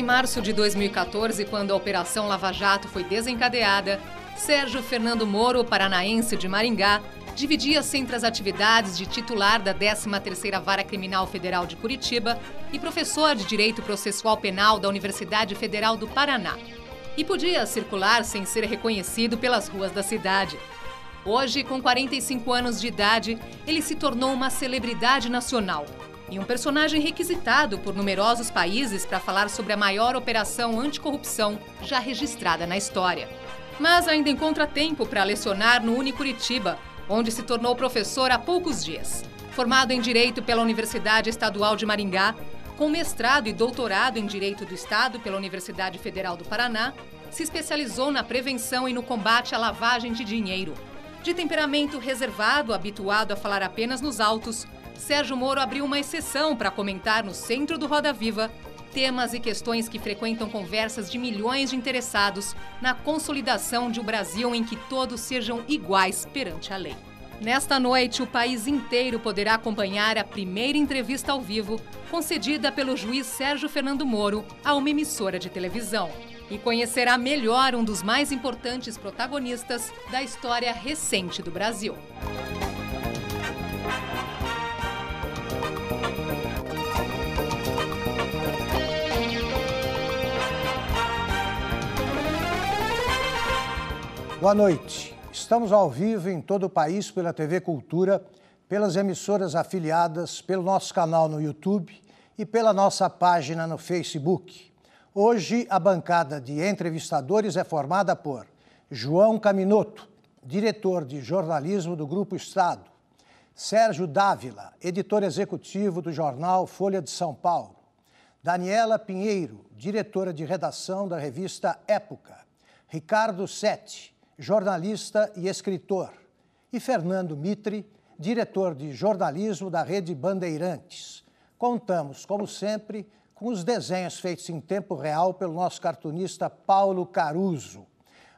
Em março de 2014, quando a Operação Lava Jato foi desencadeada, Sérgio Fernando Moro, paranaense de Maringá, dividia-se entre as atividades de titular da 13ª Vara Criminal Federal de Curitiba e professor de Direito Processual Penal da Universidade Federal do Paraná. E podia circular sem ser reconhecido pelas ruas da cidade. Hoje, com 45 anos de idade, ele se tornou uma celebridade nacional, e um personagem requisitado por numerosos países para falar sobre a maior operação anticorrupção já registrada na história. Mas ainda encontra tempo para lecionar no Unicuritiba, onde se tornou professor há poucos dias. Formado em Direito pela Universidade Estadual de Maringá, com mestrado e doutorado em Direito do Estado pela Universidade Federal do Paraná, se especializou na prevenção e no combate à lavagem de dinheiro. De temperamento reservado, habituado a falar apenas nos autos, Sérgio Moro abriu uma exceção para comentar no centro do Roda Viva temas e questões que frequentam conversas de milhões de interessados na consolidação de um Brasil em que todos sejam iguais perante a lei. Nesta noite, o país inteiro poderá acompanhar a primeira entrevista ao vivo concedida pelo juiz Sérgio Fernando Moro a uma emissora de televisão e conhecerá melhor um dos mais importantes protagonistas da história recente do Brasil. Boa noite. Estamos ao vivo em todo o país pela TV Cultura, pelas emissoras afiliadas, pelo nosso canal no YouTube e pela nossa página no Facebook. Hoje, a bancada de entrevistadores é formada por João Caminoto, diretor de jornalismo do Grupo Estado, Sérgio Dávila, editor executivo do jornal Folha de São Paulo, Daniela Pinheiro, diretora de redação da revista Época, Ricardo Sete, jornalista e escritor, e Fernando Mitre, diretor de jornalismo da Rede Bandeirantes. Contamos, como sempre, com os desenhos feitos em tempo real pelo nosso cartunista Paulo Caruso.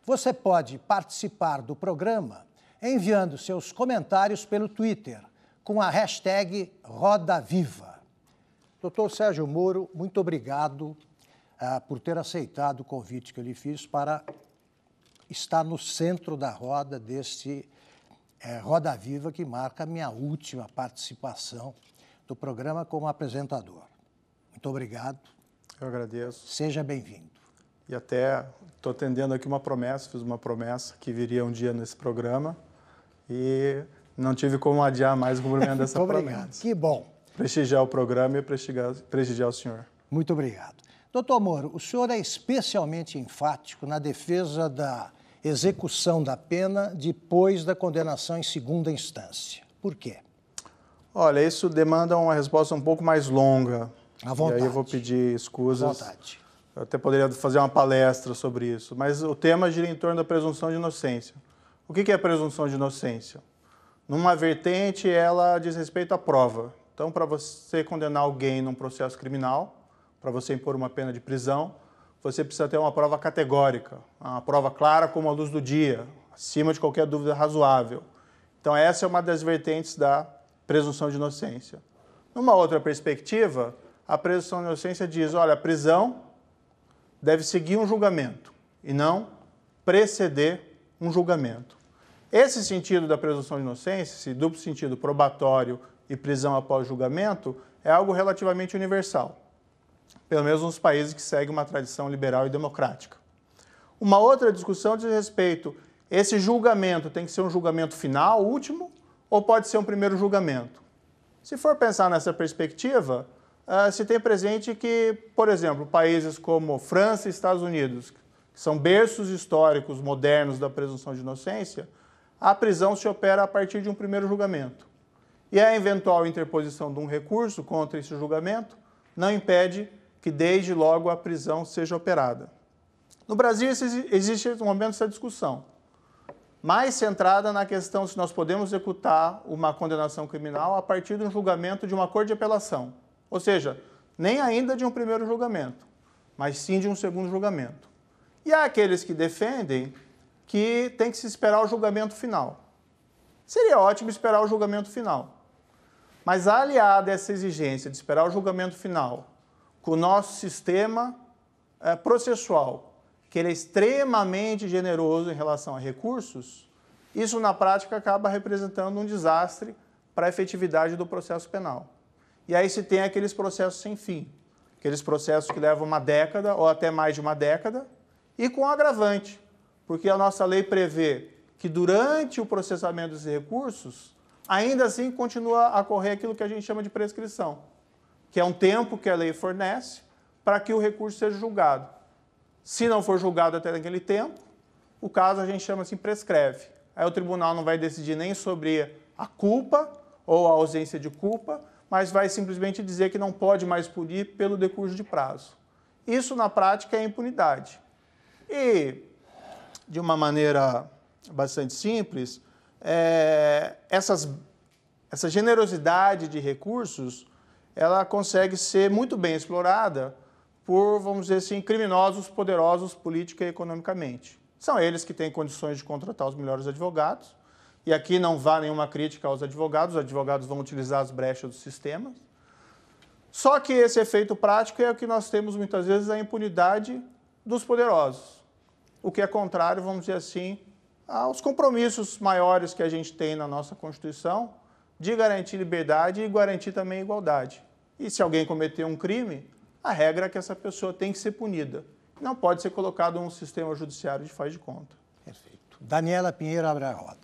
Você pode participar do programa enviando seus comentários pelo Twitter com a hashtag Roda Viva. Doutor Sérgio Moro, muito obrigado ah, por ter aceitado o convite que eu lhe fiz para está no centro da roda deste é, Roda Viva, que marca a minha última participação do programa como apresentador. Muito obrigado. Eu agradeço. Seja bem-vindo. E até estou atendendo aqui uma promessa, fiz uma promessa que viria um dia nesse programa e não tive como adiar mais o cumprimento dessa Muito obrigado. promessa. Que bom. Prestigiar o programa e prestigiar, prestigiar o senhor. Muito obrigado. Doutor Moro, o senhor é especialmente enfático na defesa da execução da pena depois da condenação em segunda instância. Por quê? Olha, isso demanda uma resposta um pouco mais longa. À vontade. E aí eu vou pedir escusas. À vontade. Eu até poderia fazer uma palestra sobre isso, mas o tema gira em torno da presunção de inocência. O que é presunção de inocência? Numa vertente, ela diz respeito à prova. Então, para você condenar alguém num processo criminal, para você impor uma pena de prisão, você precisa ter uma prova categórica, uma prova clara como a luz do dia, acima de qualquer dúvida razoável. Então, essa é uma das vertentes da presunção de inocência. Numa outra perspectiva, a presunção de inocência diz: olha, a prisão deve seguir um julgamento e não preceder um julgamento. Esse sentido da presunção de inocência, esse duplo sentido probatório e prisão após julgamento, é algo relativamente universal pelo menos nos países que seguem uma tradição liberal e democrática. Uma outra discussão diz respeito esse julgamento tem que ser um julgamento final, último, ou pode ser um primeiro julgamento? Se for pensar nessa perspectiva, eh, se tem presente que, por exemplo, países como França e Estados Unidos, que são berços históricos modernos da presunção de inocência, a prisão se opera a partir de um primeiro julgamento. E a eventual interposição de um recurso contra esse julgamento não impede que desde logo a prisão seja operada. No Brasil existe no momento essa discussão, mais centrada na questão se nós podemos executar uma condenação criminal a partir de um julgamento de uma cor de apelação, ou seja, nem ainda de um primeiro julgamento, mas sim de um segundo julgamento. E há aqueles que defendem que tem que se esperar o julgamento final. Seria ótimo esperar o julgamento final. Mas aliada a essa exigência de esperar o julgamento final com o nosso sistema é, processual, que ele é extremamente generoso em relação a recursos, isso na prática acaba representando um desastre para a efetividade do processo penal. E aí se tem aqueles processos sem fim, aqueles processos que levam uma década ou até mais de uma década, e com agravante, porque a nossa lei prevê que durante o processamento dos recursos, ainda assim continua a correr aquilo que a gente chama de prescrição que é um tempo que a lei fornece para que o recurso seja julgado. Se não for julgado até naquele tempo, o caso a gente chama assim prescreve. Aí o tribunal não vai decidir nem sobre a culpa ou a ausência de culpa, mas vai simplesmente dizer que não pode mais punir pelo decurso de prazo. Isso na prática é impunidade. E de uma maneira bastante simples, é, essas, essa generosidade de recursos ela consegue ser muito bem explorada por, vamos dizer assim, criminosos poderosos política e economicamente. São eles que têm condições de contratar os melhores advogados, e aqui não vá nenhuma crítica aos advogados, os advogados vão utilizar as brechas do sistema. Só que esse efeito prático é o que nós temos muitas vezes a impunidade dos poderosos, o que é contrário, vamos dizer assim, aos compromissos maiores que a gente tem na nossa Constituição de garantir liberdade e garantir também igualdade. E se alguém cometer um crime, a regra é que essa pessoa tem que ser punida. Não pode ser colocado um sistema judiciário de faz de conta. Perfeito. Daniela Pinheiro abre a roda.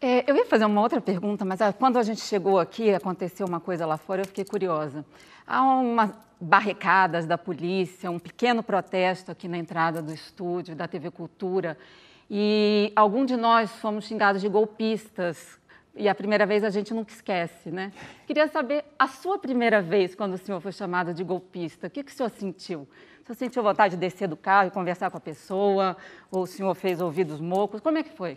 É, eu ia fazer uma outra pergunta, mas ah, quando a gente chegou aqui, aconteceu uma coisa lá fora, eu fiquei curiosa. Há umas barricadas da polícia, um pequeno protesto aqui na entrada do estúdio da TV Cultura, e algum de nós fomos xingados de golpistas e a primeira vez a gente nunca esquece, né? Queria saber a sua primeira vez quando o senhor foi chamado de golpista, o que, que o senhor sentiu? O senhor sentiu vontade de descer do carro e conversar com a pessoa? Ou o senhor fez ouvidos mocos? Como é que foi?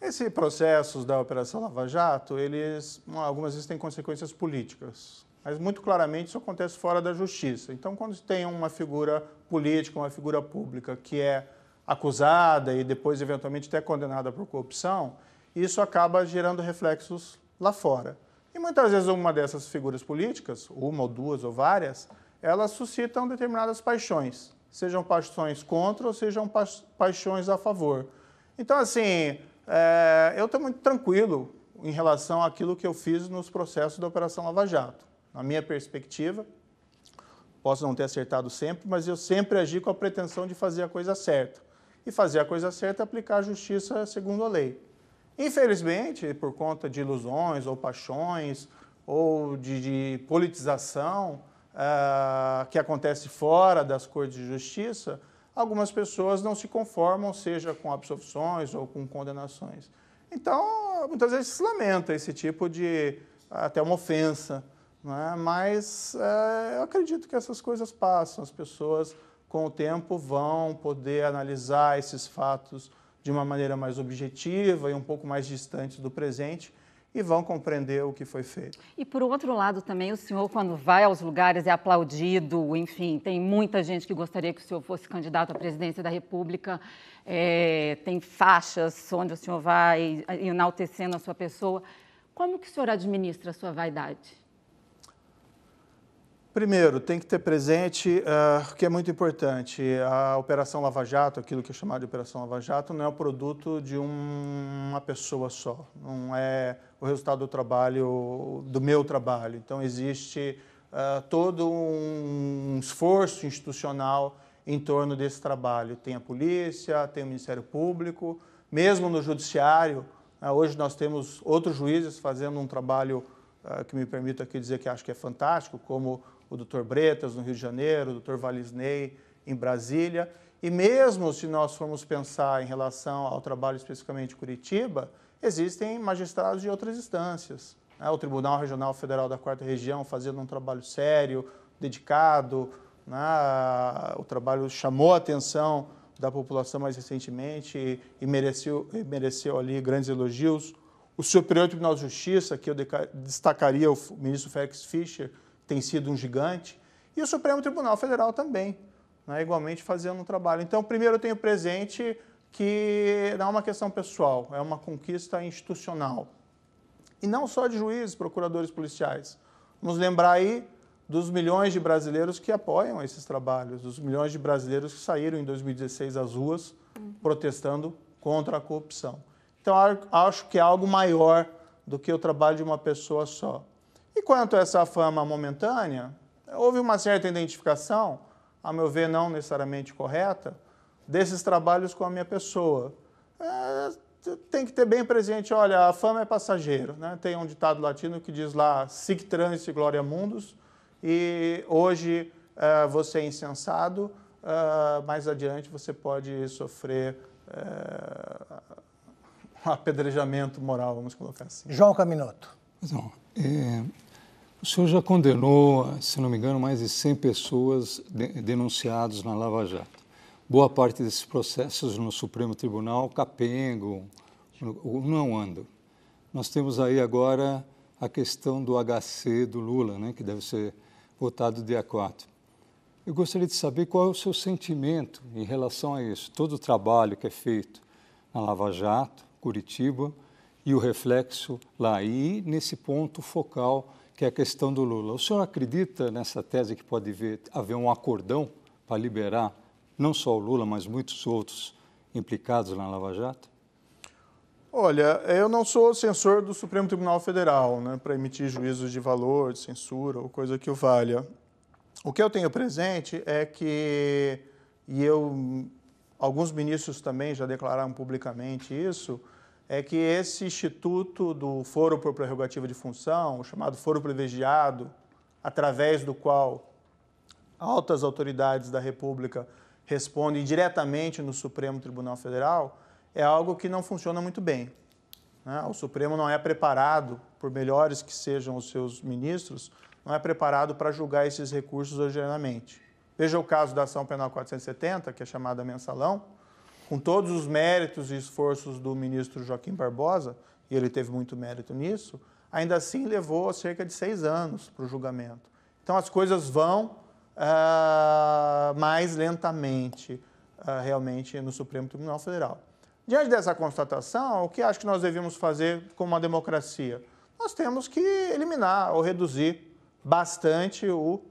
Esses processos da Operação Lava Jato, eles, algumas vezes têm consequências políticas, mas muito claramente isso acontece fora da justiça. Então, quando tem uma figura política, uma figura pública que é acusada e depois eventualmente até condenada por corrupção, isso acaba gerando reflexos lá fora. E muitas vezes uma dessas figuras políticas, uma ou duas ou várias, elas suscitam determinadas paixões, sejam paixões contra ou sejam pa paixões a favor. Então, assim, é, eu estou muito tranquilo em relação àquilo que eu fiz nos processos da Operação Lava Jato. Na minha perspectiva, posso não ter acertado sempre, mas eu sempre agi com a pretensão de fazer a coisa certa. E fazer a coisa certa é aplicar a justiça segundo a lei. Infelizmente, por conta de ilusões ou paixões ou de, de politização uh, que acontece fora das cortes de justiça, algumas pessoas não se conformam, seja com absolvições ou com condenações. Então, muitas vezes se lamenta esse tipo de até uma ofensa, né? mas eh, eu acredito que essas coisas passam, as pessoas com o tempo vão poder analisar esses fatos de uma maneira mais objetiva e um pouco mais distante do presente e vão compreender o que foi feito. E por outro lado também, o senhor quando vai aos lugares é aplaudido, enfim, tem muita gente que gostaria que o senhor fosse candidato à presidência da República, é, tem faixas onde o senhor vai enaltecendo a sua pessoa. Como que o senhor administra a sua vaidade? Primeiro, tem que ter presente eh, o uh, que é muito importante. A Operação Lava Jato, aquilo que é chamado de Operação Lava Jato, não é o produto de um, uma pessoa só. Não é o resultado do trabalho, do meu trabalho. Então, existe uh, todo um esforço institucional em torno desse trabalho. Tem a polícia, tem o Ministério Público, mesmo no Judiciário. Uh, hoje nós temos outros juízes fazendo um trabalho eh, que me permito aqui dizer que acho que é fantástico, como o Dr. Bretas no Rio de Janeiro, o Dr. Valisney em Brasília. E mesmo se nós formos pensar em relação ao trabalho especificamente de Curitiba, existem magistrados de outras instâncias. Né? O Tribunal Regional Federal da Quarta Região fazendo um trabalho sério, dedicado, né? o trabalho chamou a atenção da população mais recentemente e mereceu, e mereceu ali grandes elogios. O Superior Tribunal de Justiça, que eu destacaria o ministro Félix Fischer, tem sido um gigante, e o Supremo Tribunal Federal também, né, igualmente fazendo um trabalho. Então, primeiro eu tenho presente que não é uma questão pessoal, é uma conquista institucional. E não só de juízes, procuradores policiais. Vamos lembrar aí dos milhões de brasileiros que apoiam esses trabalhos, dos milhões de brasileiros que saíram em 2016 às ruas uhum. protestando contra a corrupção. Então, acho que é algo maior do que o trabalho de uma pessoa só. E quanto a essa fama momentânea, houve uma certa identificação, a meu ver não necessariamente correta, desses trabalhos com a minha pessoa. É, tem que ter bem presente, olha, a fama é passageiro. Né? Tem um ditado latino que diz lá, sic transit gloria mundus, e hoje é, você é insensado, é, mais adiante você pode sofrer é, um apedrejamento moral, vamos colocar assim. João Caminoto. Não. É, o senhor já condenou, se não me engano, mais de 100 pessoas de, denunciadas na Lava Jato. Boa parte desses processos no Supremo Tribunal, Capengo, não é ando. Nós temos aí agora a questão do HC do Lula, né, que deve ser votado dia 4. Eu gostaria de saber qual é o seu sentimento em relação a isso, todo o trabalho que é feito na Lava Jato, Curitiba, e o reflexo lá. E nesse ponto focal que é a questão do Lula. O senhor acredita nessa tese que pode haver, haver um acordão para liberar não só o Lula, mas muitos outros implicados na Lava Jato? Olha, eu não sou censor do Supremo Tribunal Federal, né, para emitir juízos de valor, de censura ou coisa que o valha. O que eu tenho presente é que, e eu, alguns ministros também já declararam publicamente isso, é que esse instituto do foro por prerrogativa de função, o chamado foro privilegiado, através do qual altas autoridades da República respondem diretamente no Supremo Tribunal Federal, é algo que não funciona muito bem. Né? O Supremo não é preparado, por melhores que sejam os seus ministros, não é preparado para julgar esses recursos originalmente. Veja o caso da ação penal 470, que é chamada mensalão, com todos os méritos e esforços do ministro Joaquim Barbosa, e ele teve muito mérito nisso, ainda assim levou cerca de seis anos para o julgamento. Então as coisas vão uh, mais lentamente, uh, realmente, no Supremo Tribunal Federal. Diante dessa constatação, o que acho que nós devemos fazer como uma democracia? Nós temos que eliminar ou reduzir bastante o,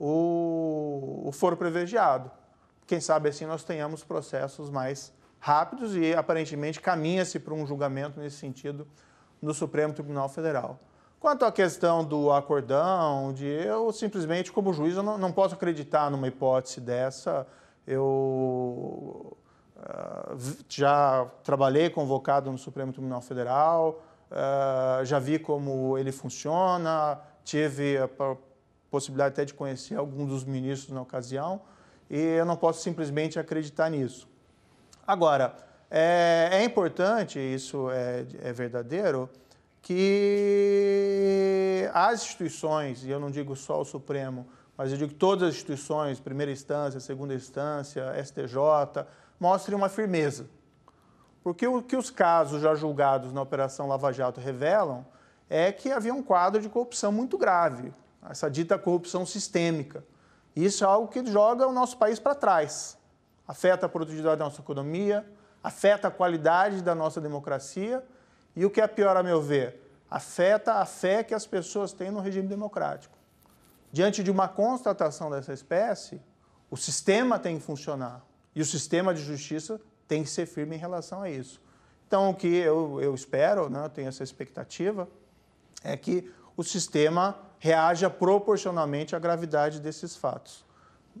o, o foro privilegiado. Quem sabe assim nós tenhamos processos mais rápidos e aparentemente caminha-se para um julgamento nesse sentido no Supremo Tribunal Federal. Quanto à questão do acordão, de eu simplesmente, como juiz, eu não, não posso acreditar numa hipótese dessa. Eu uh, já trabalhei convocado no Supremo Tribunal Federal, uh, já vi como ele funciona, tive a possibilidade até de conhecer algum dos ministros na ocasião e eu não posso simplesmente acreditar nisso. Agora, é, é importante, isso é, é verdadeiro, que as instituições, e eu não digo só o Supremo, mas eu digo que todas as instituições, primeira instância, segunda instância, STJ, mostrem uma firmeza. Porque o que os casos já julgados na Operação Lava Jato revelam é que havia um quadro de corrupção muito grave, essa dita corrupção sistêmica. Isso é algo que joga o nosso país para trás. Afeta a produtividade da nossa economia, afeta a qualidade da nossa democracia e o que é pior, a meu ver, afeta a fé que as pessoas têm no regime democrático. Diante de uma constatação dessa espécie, o sistema tem que funcionar e o sistema de justiça tem que ser firme em relação a isso. Então, o que eu, eu espero, né, eu tenho essa expectativa, é que o sistema reaja proporcionalmente à gravidade desses fatos.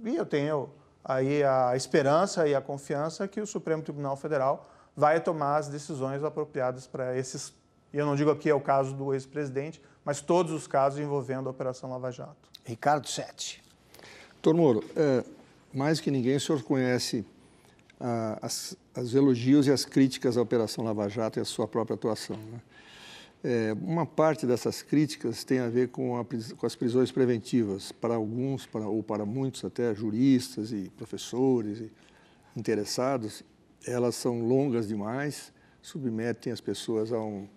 E eu tenho aí a esperança e a confiança que o Supremo Tribunal Federal vai tomar as decisões apropriadas para esses. E eu não digo aqui é o caso do ex-presidente, mas todos os casos envolvendo a Operação Lava Jato. Ricardo Sete. Doutor Moro, é, mais que ninguém o senhor conhece ah, as, as, elogios e as críticas à Operação Lava Jato e à sua própria atuação. Né? É, uma parte dessas críticas tem a ver com, a, com as prisões preventivas, para alguns, para, ou para muitos até, juristas e professores e interessados. Elas são longas demais, submetem as pessoas a, um,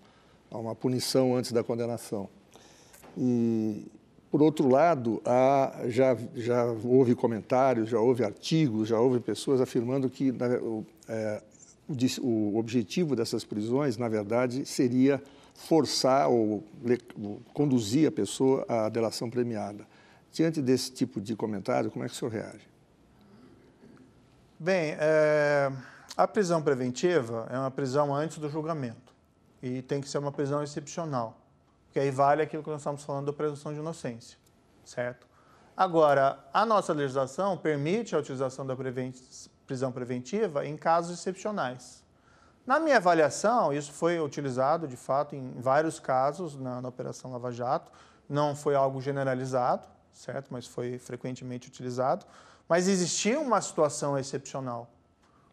a uma punição antes da condenação. E, por outro lado, há, já, já houve comentários, já houve artigos, já houve pessoas afirmando que na, o, é, o, o objetivo dessas prisões, na verdade, seria forçar ou conduzir a pessoa à delação premiada. Diante desse tipo de comentário, como é que o senhor reage? Bem, é... a prisão preventiva é uma prisão antes do julgamento e tem que ser uma prisão excepcional, porque aí vale aquilo que nós estamos falando da presunção de inocência, certo? Agora, a nossa legislação permite a utilização da preven... prisão preventiva em casos excepcionais. Na minha avaliação, isso foi utilizado de fato em vários casos na, na Operação Lava Jato, não foi algo generalizado, certo? Mas foi frequentemente utilizado. Mas existia uma situação excepcional,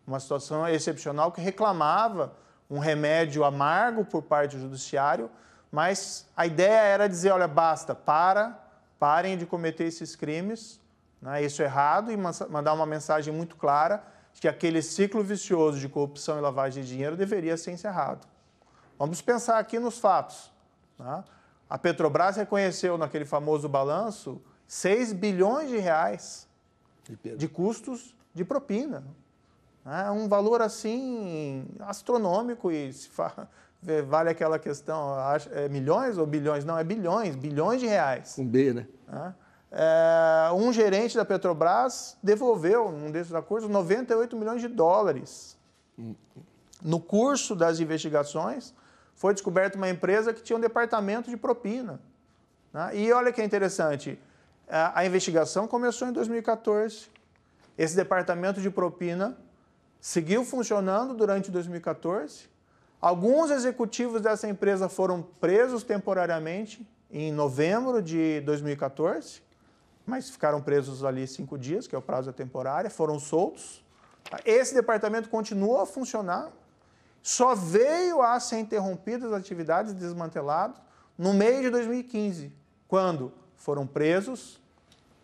uma situação excepcional que reclamava um remédio amargo por parte do judiciário, mas a ideia era dizer, olha, basta, para, parem de cometer esses crimes, né? isso é errado, e mandar uma mensagem muito clara que aquele ciclo vicioso de corrupção e lavagem de dinheiro deveria ser encerrado. Vamos pensar aqui nos fatos. Né? A Petrobras reconheceu naquele famoso balanço 6 bilhões de reais de custos de propina. É um valor assim astronômico e se fa... vale aquela questão, é milhões ou bilhões? Não, é bilhões, bilhões de reais. Um B, né? né? é, um gerente da Petrobras devolveu, num desses acordos, 98 milhões de dólares. No curso das investigações, foi descoberta uma empresa que tinha um departamento de propina. Né? E olha que é interessante, é, a investigação começou em 2014. Esse departamento de propina seguiu funcionando durante 2014. Alguns executivos dessa empresa foram presos temporariamente em novembro de 2014 mas ficaram presos ali cinco dias, que é o prazo da temporária, foram soltos. Esse departamento continua a funcionar, só veio a ser interrompido as atividades, desmantelado, no meio de 2015, quando foram presos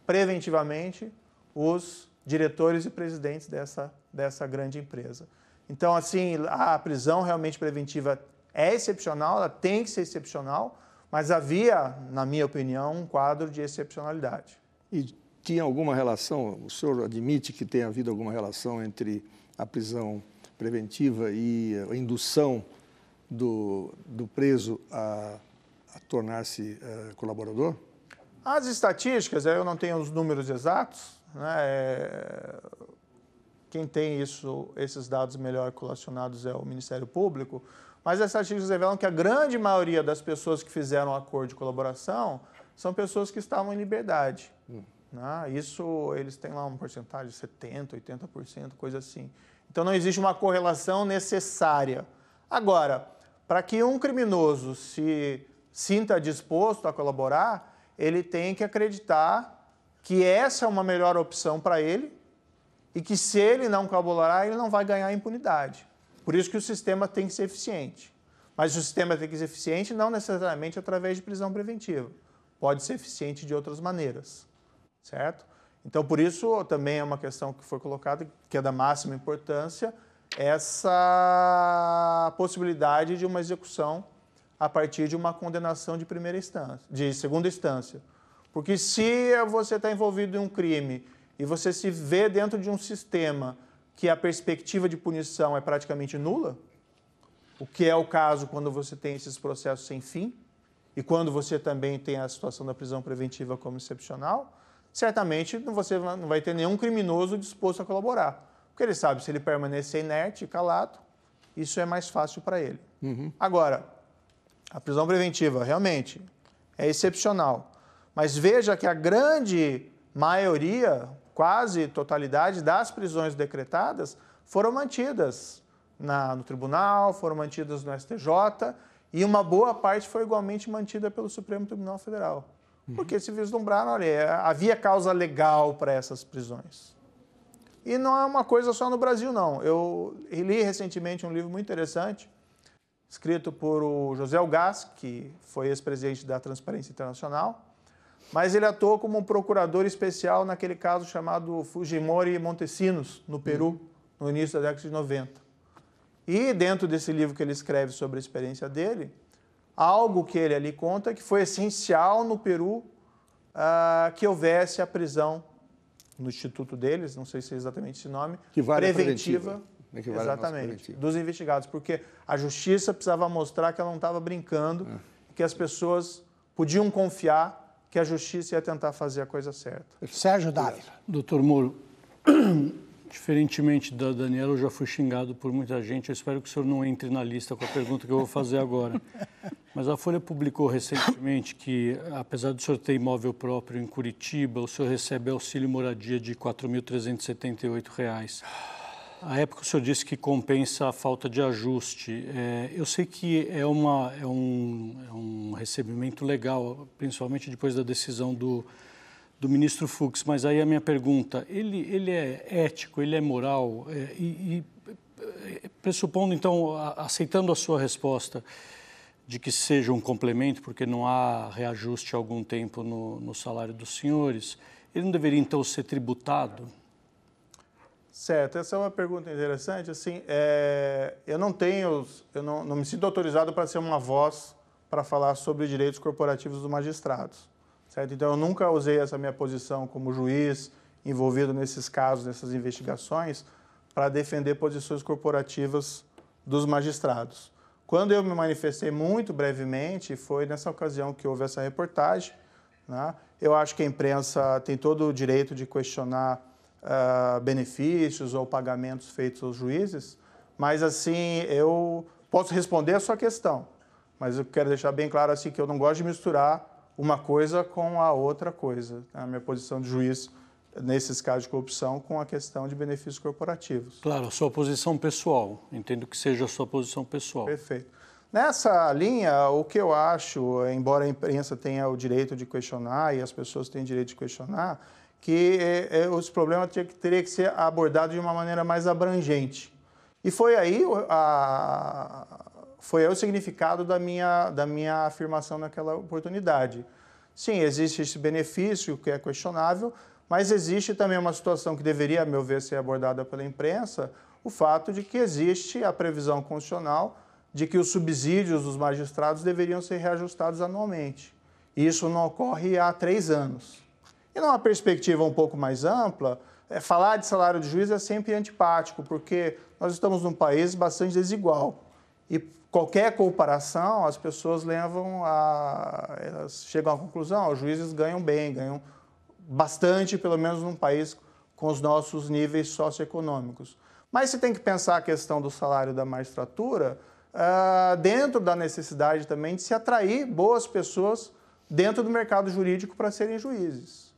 preventivamente os diretores e presidentes dessa, dessa grande empresa. Então, assim, a prisão realmente preventiva é excepcional, ela tem que ser excepcional, mas havia, na minha opinião, um quadro de excepcionalidade. E tinha alguma relação, o senhor admite que tenha havido alguma relação entre a prisão preventiva e a indução do, do preso a, a tornar-se uh, colaborador? As estatísticas, eh, eu não tenho os números exatos, né? É... Quem tem isso, esses dados melhor colacionados é o Ministério Público, mas as estatísticas revelam que a grande maioria das pessoas que fizeram o acordo de colaboração são pessoas que estavam em liberdade. Né? Isso eles têm lá uma porcentagem de 70%, 80%, coisa assim. Então não existe uma correlação necessária. Agora, para que um criminoso se sinta disposto a colaborar, ele tem que acreditar que essa é uma melhor opção para ele e que se ele não colaborar, ele não vai ganhar impunidade. Por isso que o sistema tem que ser eficiente. Mas o sistema tem que ser eficiente não necessariamente através de prisão preventiva. Pode ser eficiente de outras maneiras certo? Então, por isso, também é uma questão que foi colocada, que é da máxima importância, essa possibilidade de uma execução a partir de uma condenação de primeira instância, de segunda instância. Porque se você está envolvido em um crime e você se vê dentro de um sistema que a perspectiva de punição é praticamente nula, o que é o caso quando você tem esses processos sem fim e quando você também tem a situação da prisão preventiva como excepcional, certamente você não vai ter nenhum criminoso disposto a colaborar. Porque ele sabe, se ele permanecer inerte, calado, isso é mais fácil para ele. Uhum. Agora, a prisão preventiva, realmente, é excepcional. Mas veja que a grande maioria, quase totalidade das prisões decretadas foram mantidas na, no tribunal, foram mantidas no STJ e uma boa parte foi igualmente mantida pelo Supremo Tribunal Federal porque se vislumbraram, olha, é, havia causa legal para essas prisões. E não é uma coisa só no Brasil, não. Eu li recentemente um livro muito interessante, escrito por o José Algás, que foi ex-presidente da Transparência Internacional, mas ele atuou como um procurador especial naquele caso chamado Fujimori Montesinos, no Peru, no início da década de 90. E dentro desse livro que ele escreve sobre a experiência dele, algo que ele ali conta que foi essencial no Peru ah, que houvesse a prisão no instituto deles, não sei se é exatamente esse nome, que vale preventiva. preventiva. Né, exatamente, dos investigados, porque a justiça precisava mostrar que ela não estava brincando, é. que as pessoas podiam confiar que a justiça ia tentar fazer a coisa certa. Sérgio Dávila. Doutor Moro, Diferentemente da Daniela, eu já fui xingado por muita gente. Eu espero que o senhor não entre na lista com a pergunta que eu vou fazer agora. Mas a Folha publicou recentemente que, apesar do senhor ter imóvel próprio em Curitiba, o senhor recebe auxílio moradia de R$ 4.378. À época, o senhor disse que compensa a falta de ajuste. É, eu sei que é, uma, é, um, é um recebimento legal, principalmente depois da decisão do, do ministro Fux, mas aí a minha pergunta, ele, ele é ético, ele é moral, é, e, e, é, pressupondo então, aceitando a sua resposta de que seja um complemento, porque não há reajuste há algum tempo no, no salário dos senhores, ele não deveria então ser tributado? Certo, essa é uma pergunta interessante. Assim, é, eu não tenho, eu não, não me sinto autorizado para ser uma voz para falar sobre direitos corporativos dos magistrados. Certo? Então, eu nunca usei essa minha posição como juiz envolvido nesses casos, nessas investigações, para defender posições corporativas dos magistrados. Quando eu me manifestei muito brevemente, foi nessa ocasião que houve essa reportagem. Né? Eu acho que a imprensa tem todo o direito de questionar uh, benefícios ou pagamentos feitos aos juízes, mas assim, eu posso responder a sua questão, mas eu quero deixar bem claro assim que eu não gosto de misturar uma coisa com a outra coisa. A minha posição de juiz nesses casos de corrupção com a questão de benefícios corporativos. Claro, a sua posição pessoal. Entendo que seja a sua posição pessoal. Perfeito. Nessa linha, o que eu acho, embora a imprensa tenha o direito de questionar e as pessoas têm o direito de questionar, que eh, eh, os problemas teria que ser abordado de uma maneira mais abrangente. E foi aí a, foi o significado da minha, da minha afirmação naquela oportunidade. Sim, existe esse benefício que é questionável, mas existe também uma situação que deveria, a meu ver, ser abordada pela imprensa, o fato de que existe a previsão constitucional de que os subsídios dos magistrados deveriam ser reajustados anualmente. Isso não ocorre há três anos. E numa perspectiva um pouco mais ampla, é, falar de salário de juiz é sempre antipático, porque nós estamos num país bastante desigual. E qualquer comparação, as pessoas levam a. Elas chegam à conclusão: ah, os juízes ganham bem, ganham bastante, pelo menos num país com os nossos níveis socioeconômicos. Mas se tem que pensar a questão do salário da magistratura ah, dentro da necessidade também de se atrair boas pessoas dentro do mercado jurídico para serem juízes.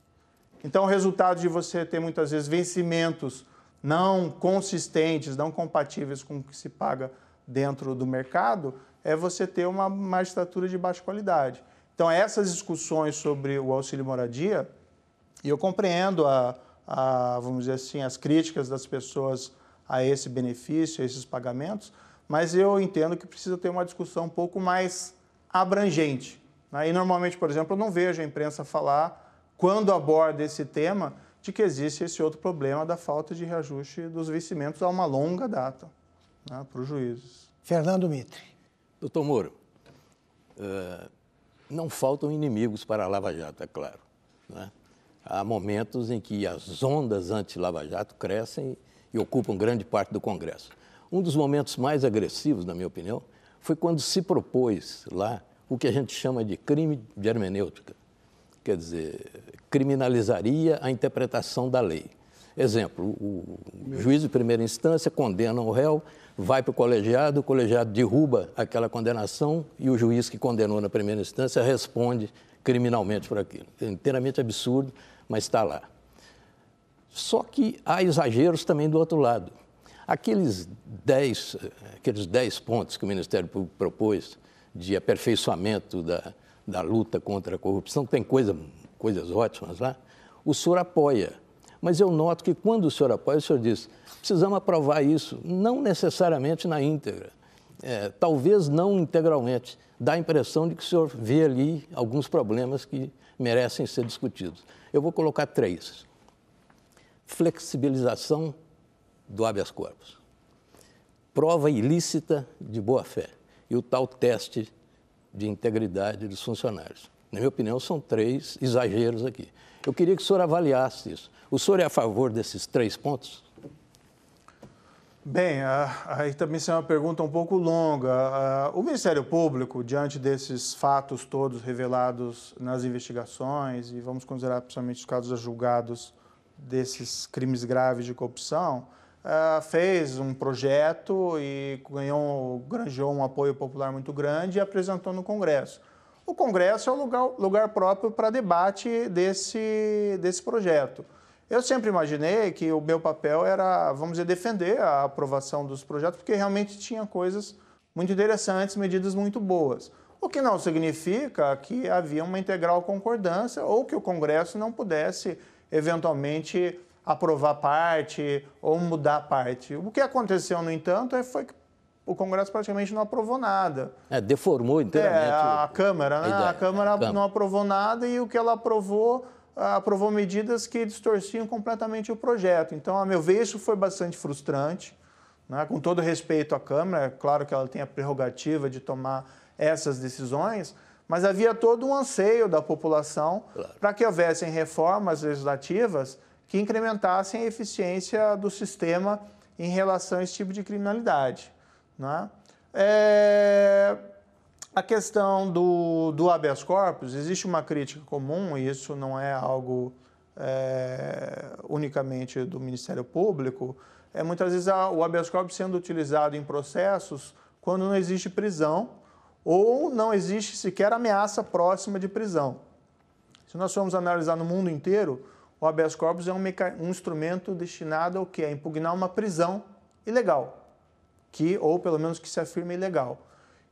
Então, o resultado de você ter muitas vezes vencimentos não consistentes, não compatíveis com o que se paga dentro do mercado é você ter uma magistratura de baixa qualidade. Então, essas discussões sobre o auxílio moradia, e eu compreendo, a, a, vamos dizer assim, as críticas das pessoas a esse benefício, a esses pagamentos, mas eu entendo que precisa ter uma discussão um pouco mais abrangente. Né? E, normalmente, por exemplo, eu não vejo a imprensa falar, quando aborda esse tema, de que existe esse outro problema da falta de reajuste dos vencimentos a uma longa data né, para os juízes. Fernando Mitre. Doutor Moro, uh, não faltam inimigos para a Lava Jato, é claro. Né? Há momentos em que as ondas anti-Lava Jato crescem e ocupam grande parte do Congresso. Um dos momentos mais agressivos, na minha opinião, foi quando se propôs lá o que a gente chama de crime de hermenêutica. Quer dizer, criminalizaria a interpretação da lei. Exemplo, o juiz de primeira instância condena o réu vai para o colegiado, o colegiado derruba aquela condenação e o juiz que condenou na primeira instância responde criminalmente por aquilo. É inteiramente absurdo, mas está lá. Só que há exageros também do outro lado. Aqueles dez, aqueles dez pontos que o Ministério Público propôs de aperfeiçoamento da, da luta contra a corrupção, tem coisa, coisas ótimas lá, o SUR apoia. Mas eu noto que quando o senhor apoia, o senhor diz: precisamos aprovar isso, não necessariamente na íntegra, é, talvez não integralmente. Dá a impressão de que o senhor vê ali alguns problemas que merecem ser discutidos. Eu vou colocar três: flexibilização do habeas corpus, prova ilícita de boa-fé e o tal teste de integridade dos funcionários. Na minha opinião, são três exageros aqui. Eu queria que o senhor avaliasse isso. O senhor é a favor desses três pontos? Bem, aí também é uma pergunta um pouco longa. O Ministério Público, diante desses fatos todos revelados nas investigações, e vamos considerar principalmente os casos julgados desses crimes graves de corrupção, fez um projeto e ganhou, granjeou um apoio popular muito grande e apresentou no Congresso. O Congresso é o lugar, lugar próprio para debate desse, desse projeto. Eu sempre imaginei que o meu papel era, vamos dizer, defender a aprovação dos projetos, porque realmente tinha coisas muito interessantes, medidas muito boas. O que não significa que havia uma integral concordância ou que o Congresso não pudesse, eventualmente, aprovar parte ou mudar parte. O que aconteceu, no entanto, é, foi que o Congresso praticamente não aprovou nada. É, deformou é, inteiramente. É, a, o... Câmara, né? a, a Câmara, a Câmara não aprovou nada e o que ela aprovou ah, aprovou medidas que distorciam completamente o projeto. Então, a meu ver, isso foi bastante frustrante. Né? Com todo respeito à Câmara, é claro que ela tem a prerrogativa de tomar essas decisões, mas havia todo um anseio da população claro. para que houvessem reformas legislativas que incrementassem a eficiência do sistema em relação a esse tipo de criminalidade. Né? É, a questão do, do habeas corpus, existe uma crítica comum, e isso não é algo é, unicamente do Ministério Público, é muitas vezes a, o habeas corpus sendo utilizado em processos quando não existe prisão ou não existe sequer ameaça próxima de prisão. Se nós formos analisar no mundo inteiro, o habeas corpus é um, um instrumento destinado ao que? A impugnar uma prisão ilegal que ou pelo menos que se afirme ilegal.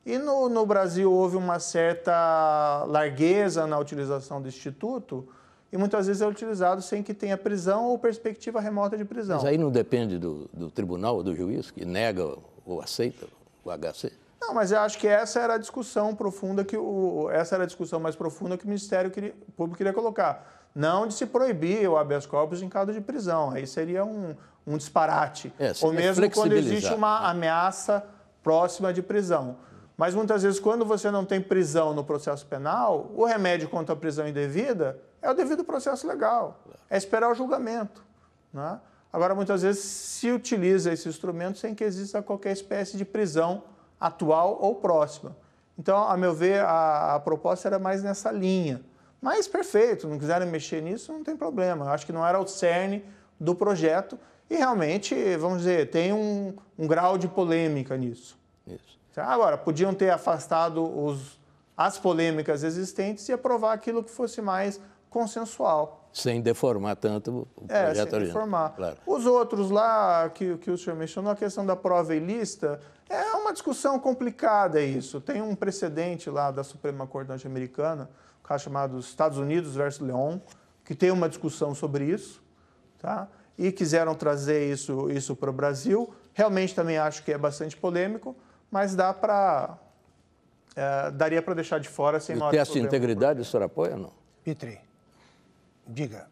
E no, no Brasil houve uma certa largueza na utilização do instituto, e muitas vezes é utilizado sem que tenha prisão ou perspectiva remota de prisão. Mas aí não depende do, do tribunal ou do juiz que nega ou aceita o HC? Não, mas eu acho que essa era a discussão profunda que o, essa era a discussão mais profunda que o Ministério queria, Público queria colocar. Não de se proibir o habeas corpus em caso de prisão. Aí seria um, um disparate. É, Ou mesmo quando existe uma é. ameaça próxima de prisão. Mas muitas vezes, quando você não tem prisão no processo penal, o remédio contra a prisão indevida é o devido processo legal, é esperar o julgamento. Né? Agora, muitas vezes se utiliza esse instrumento sem que exista qualquer espécie de prisão atual ou próxima. Então, a meu ver, a, a proposta era mais nessa linha. Mas perfeito, não quiserem mexer nisso, não tem problema. Eu acho que não era o cerne do projeto e realmente, vamos dizer, tem um, um grau de polêmica nisso. Isso. Tá, agora, podiam ter afastado os, as polêmicas existentes e aprovar aquilo que fosse mais consensual. Sem deformar tanto o é, projeto sem deformar. Claro. Os outros lá que, que o senhor mencionou, a questão da prova ilícita, é uma discussão complicada isso. Tem um precedente lá da Suprema Corte norte-americana, um caso chamado Estados Unidos versus Leon, que tem uma discussão sobre isso. Tá? e quiseram trazer isso, isso para o Brasil. Realmente também acho que é bastante polêmico, mas dá para. É, daria para deixar de fora sem maior teste de integridade, o senhor apoia ou não? Petri, diga.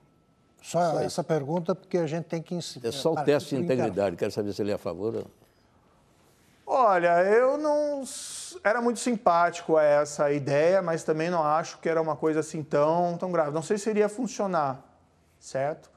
Só, Só essa pergunta, porque a gente tem que insistir. É só o ah, teste de integridade. Quero saber se ele é a favor ou... Olha, eu não era muito simpático a essa ideia, mas também não acho que era uma coisa assim tão, tão grave. Não sei se iria funcionar, certo?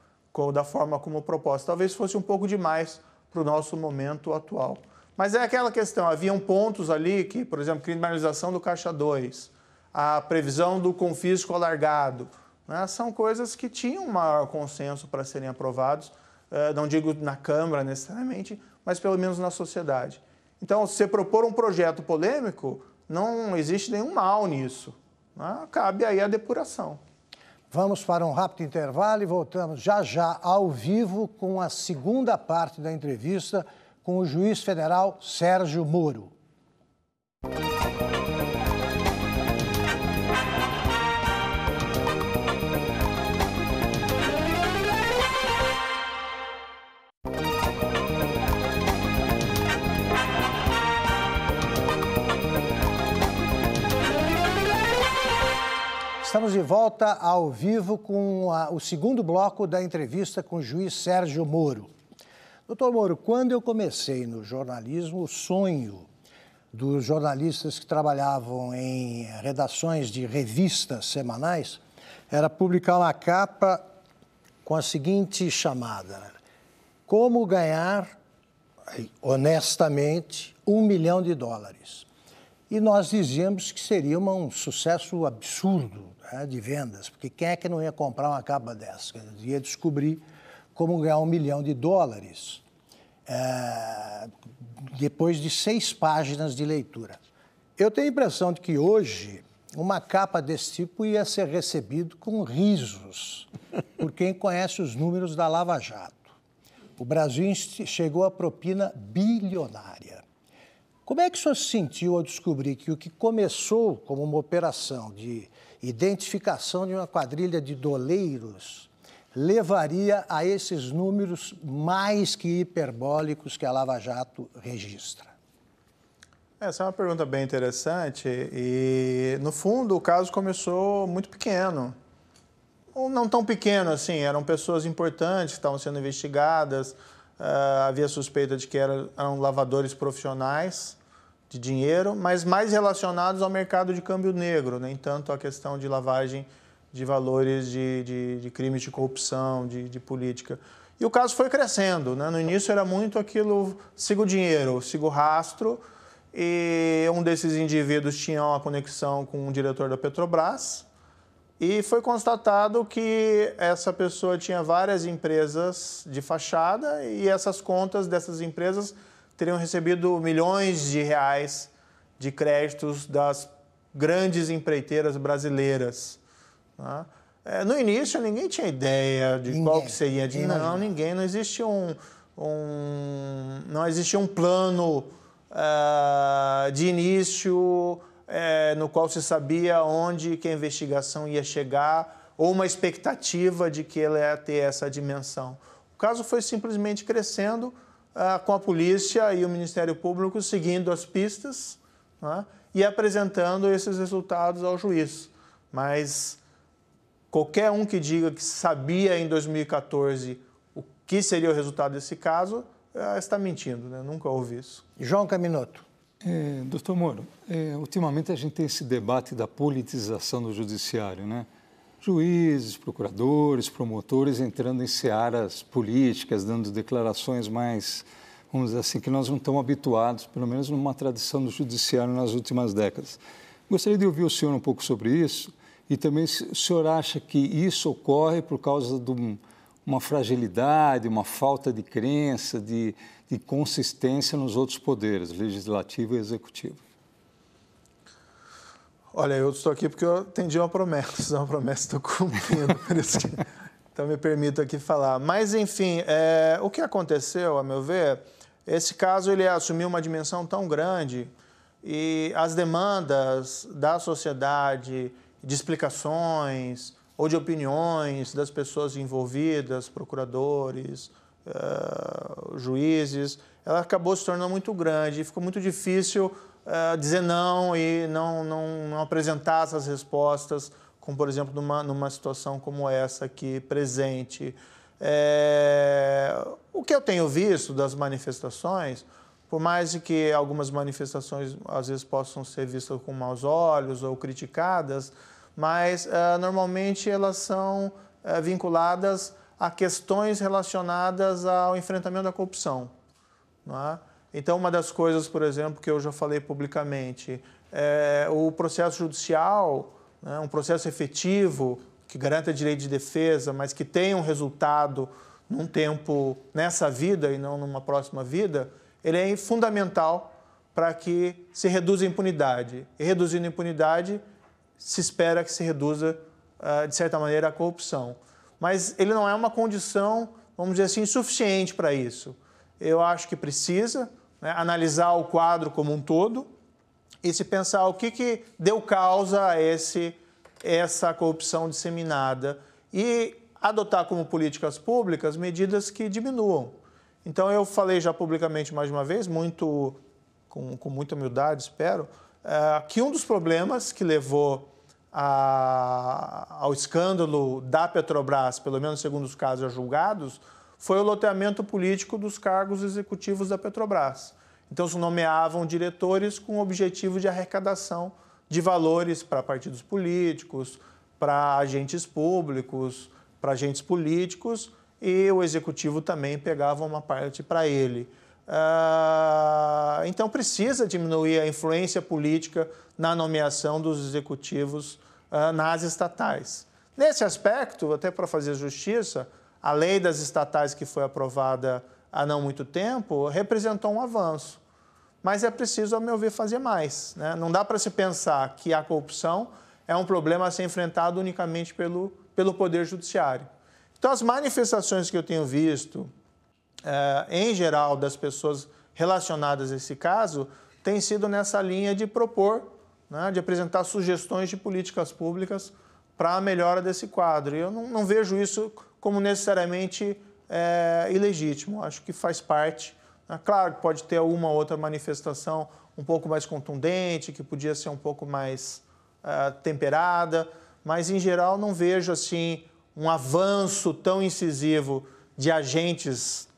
da forma como proposta. Talvez fosse um pouco demais para o nosso momento atual. Mas é aquela questão, haviam pontos ali que, por exemplo, criminalização do Caixa 2, a previsão do confisco alargado, né, são coisas que tinham um maior consenso para serem aprovados, eh, não digo na Câmara necessariamente, mas pelo menos na sociedade. Então, se propor um projeto polêmico, não existe nenhum mal nisso. Né? Cabe aí a depuração. Vamos para um rápido intervalo e voltamos já já ao vivo com a segunda parte da entrevista com o juiz federal Sérgio Moro. Estamos de volta ao vivo com a, o segundo bloco da entrevista com o juiz Sérgio Moro. Doutor Moro, quando eu comecei no jornalismo, o sonho dos jornalistas que trabalhavam em redações de revistas semanais era publicar uma capa com a seguinte chamada: né? Como ganhar honestamente um milhão de dólares. E nós dizíamos que seria um sucesso absurdo, né, de vendas, porque quem é que não ia comprar uma capa dessa? Ia descobrir como ganhar um milhão de dólares é, depois de seis páginas de leitura. Eu tenho a impressão de que hoje uma capa desse tipo ia ser recebido com risos por quem conhece os números da Lava Jato. O Brasil chegou à propina bilionária. Como é que o senhor se sentiu ao descobrir que o que começou como uma operação de identificação de uma quadrilha de doleiros levaria a esses números mais que hiperbólicos que a Lava Jato registra? Essa é uma pergunta bem interessante e, no fundo, o caso começou muito pequeno. Ou não tão pequeno assim, eram pessoas importantes que estavam sendo investigadas, ah, havia suspeita de que eram lavadores profissionais de dinheiro, mas mais relacionados ao mercado de câmbio negro, nem tanto à questão de lavagem de valores de, de, de crimes de corrupção, de, de, política. E o caso foi crescendo. Né? No início era muito aquilo: siga o dinheiro, siga o rastro. E um desses indivíduos tinha uma conexão com um diretor da Petrobras. E foi constatado que essa pessoa tinha várias empresas de fachada e essas contas dessas empresas teriam recebido milhões de reais de créditos das grandes empreiteiras brasileiras. Né? É, no início, ninguém tinha ideia de ninguém. qual que seria. De, não, ninguém. Não existia um, um não existia um plano uh, de início uh, no qual se sabia onde que a investigação ia chegar ou uma expectativa de que ela ia ter essa dimensão. O caso foi simplesmente crescendo ah, com a polícia e o Ministério Público seguindo as pistas né, e apresentando esses resultados ao juiz. Mas qualquer um que diga que sabia em 2014 o que seria o resultado desse caso ah, está mentindo, né? nunca ouvi isso. João Caminoto. É, doutor Moro, é, ultimamente a gente tem esse debate da politização do judiciário, né? juízes, procuradores, promotores entrando em searas políticas, dando declarações mais, vamos dizer assim, que nós não estamos habituados, pelo menos numa tradição do judiciário nas últimas décadas. Gostaria de ouvir o senhor um pouco sobre isso e também se o senhor acha que isso ocorre por causa de uma fragilidade, uma falta de crença, de, de consistência nos outros poderes, legislativo e executivo. Olha, eu estou aqui porque eu atendi uma promessa, uma promessa estou cumprindo, por isso que... Então, me permito aqui falar. Mas, enfim, é, o que aconteceu, a meu ver, esse caso ele assumiu uma dimensão tão grande e as demandas da sociedade de explicações ou de opiniões das pessoas envolvidas, procuradores, uh, juízes, ela acabou se tornando muito grande e ficou muito difícil ah, dizer não e não, não, não, apresentar essas respostas, como por exemplo numa, numa situação como essa aqui presente. É, o que eu tenho visto das manifestações, por mais de que algumas manifestações às vezes possam ser vistas com maus olhos ou criticadas, mas uh, normalmente elas são uh, vinculadas a questões relacionadas ao enfrentamento da corrupção. Não é? Então, uma das coisas, por exemplo, que eu já falei publicamente, é o processo judicial, né, um processo efetivo, que garanta direito de defesa, mas que tenha um resultado num tempo, nessa vida e não numa próxima vida, ele é fundamental para que se reduza a impunidade. E reduzindo a impunidade, se espera que se reduza, ah, de certa maneira, a corrupção. Mas ele não é uma condição, vamos dizer assim, suficiente para isso. Eu acho que precisa, né, analisar o quadro como um todo e se pensar o que, que deu causa a esse, essa corrupção disseminada e adotar como políticas públicas medidas que diminuam. Então, eu falei já publicamente mais uma vez, muito com, com muita humildade, espero, é, que um dos problemas que levou a, ao escândalo da Petrobras, pelo menos segundo os casos julgados, foi o loteamento político dos cargos executivos da Petrobras. Então, se nomeavam diretores com o objetivo de arrecadação de valores para partidos políticos, para agentes públicos, para agentes políticos, e o executivo também pegava uma parte para ele. Ah, então, precisa diminuir a influência política na nomeação dos executivos ah, nas estatais. Nesse aspecto, até para fazer justiça, a lei das estatais que foi aprovada há não muito tempo representou um avanço. Mas é preciso, a meu ver, fazer mais. Né? Não dá para se pensar que a corrupção é um problema a ser enfrentado unicamente pelo, pelo Poder Judiciário. Então, as manifestações que eu tenho visto, eh, em geral, das pessoas relacionadas a esse caso, têm sido nessa linha de propor, né, de apresentar sugestões de políticas públicas para a melhora desse quadro. E eu não, não vejo isso como necessariamente é, ilegítimo. Acho que faz parte. Né? Claro que pode ter uma outra manifestação um pouco mais contundente, que podia ser um pouco mais é, temperada, mas em geral não vejo assim um avanço tão incisivo de agentes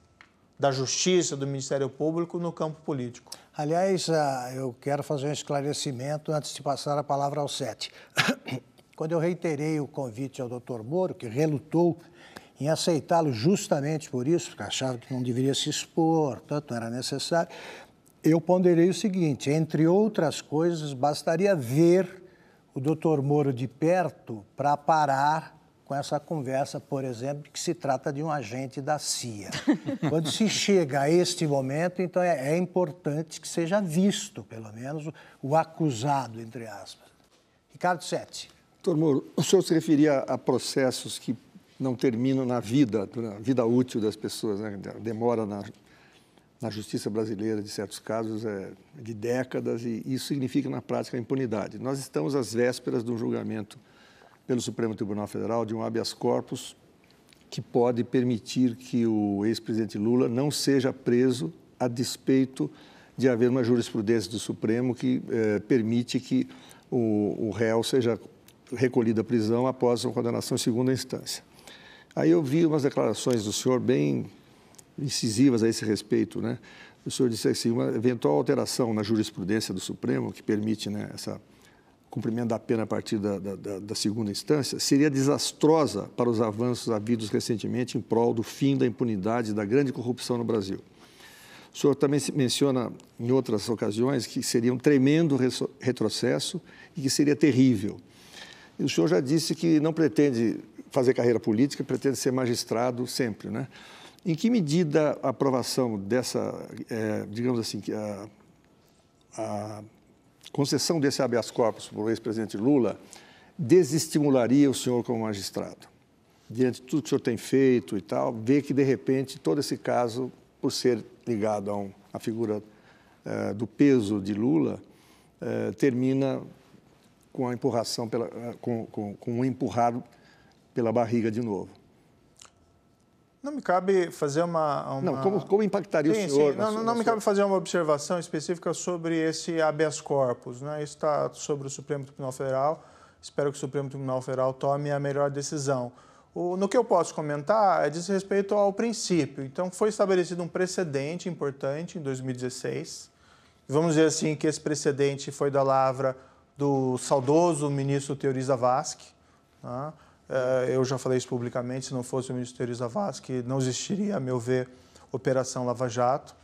da Justiça, do Ministério Público no campo político. Aliás, ah, eu quero fazer um esclarecimento antes de passar a palavra ao Sete. Quando eu reiterei o convite ao doutor Moro, que relutou em aceitá-lo justamente por isso, porque achava que não deveria se expor, tanto era necessário, eu ponderei o seguinte: entre outras coisas, bastaria ver o doutor Moro de perto para parar com essa conversa, por exemplo, que se trata de um agente da CIA. Quando se chega a este momento, então é, é importante que seja visto, pelo menos, o, o acusado, entre aspas. Ricardo Sete. Doutor Moro, o senhor se referia a processos que não terminam na vida, na vida útil das pessoas. Né? demora na, na justiça brasileira, de certos casos, é de décadas, e isso significa, na prática, a impunidade. Nós estamos às vésperas de um julgamento pelo Supremo Tribunal Federal de um habeas corpus que pode permitir que o ex-presidente Lula não seja preso a despeito de haver uma jurisprudência do Supremo que eh, permite que o, o réu seja recolhido à prisão após uma condenação em segunda instância. Aí eu vi umas declarações do senhor bem incisivas a esse respeito, né? O senhor disse assim, uma eventual alteração na jurisprudência do Supremo, que permite né, essa cumprimento da pena a partir da, da, da, segunda instância, seria desastrosa para os avanços havidos recentemente em prol do fim da impunidade e da grande corrupção no Brasil. O senhor também menciona em outras ocasiões que seria um tremendo retrocesso e que seria terrível. E o senhor já disse que não pretende fazer carreira política, pretende ser magistrado sempre, né? Em que medida a aprovação dessa, é, digamos assim, a, a, concessão desse habeas corpus para o ex-presidente Lula desestimularia o senhor como magistrado? Diante de tudo que o senhor tem feito e tal, ver que, de repente, todo esse caso, por ser ligado a, um, a figura é, do peso de Lula, é, termina com a empurração, pela, é, com, com, com um empurrado pela barriga de novo. Não me cabe fazer uma. uma... Não, como, como impactaria sim, o senhor? Sim. Não, não me cabe fazer uma observação específica sobre esse habeas corpus. Né? Isso está sobre o Supremo Tribunal Federal. Espero que o Supremo Tribunal Federal tome a melhor decisão. O, no que eu posso comentar é diz respeito ao princípio. Então, foi estabelecido um precedente importante em 2016. Vamos dizer assim que esse precedente foi da lavra do saudoso ministro Teoriza Vasque. Né? Eh, eu já falei isso publicamente, se não fosse o ministério que não existiria, a meu ver, Operação Lava Jato.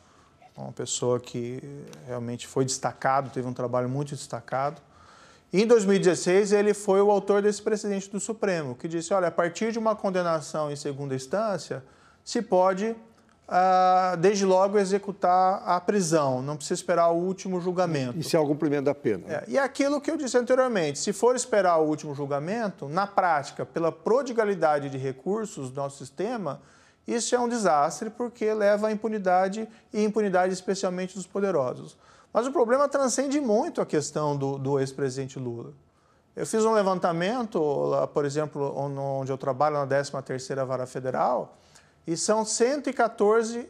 Uma pessoa que realmente foi destacado, teve um trabalho muito destacado. Em 2016, ele foi o autor desse precedente do Supremo, que disse, olha, a partir de uma condenação em segunda instância, se pode desde logo executar a prisão, não precisa esperar o último julgamento. Isso é o cumprimento da pena. É, e é aquilo que eu disse anteriormente, se for esperar o último julgamento, na prática, pela prodigalidade de recursos do nosso sistema, isso é um desastre porque leva à impunidade e impunidade especialmente dos poderosos. Mas o problema transcende muito a questão do, do ex-presidente Lula. Eu fiz um levantamento, lá, por exemplo, onde eu trabalho na 13ª Vara Federal, e são 114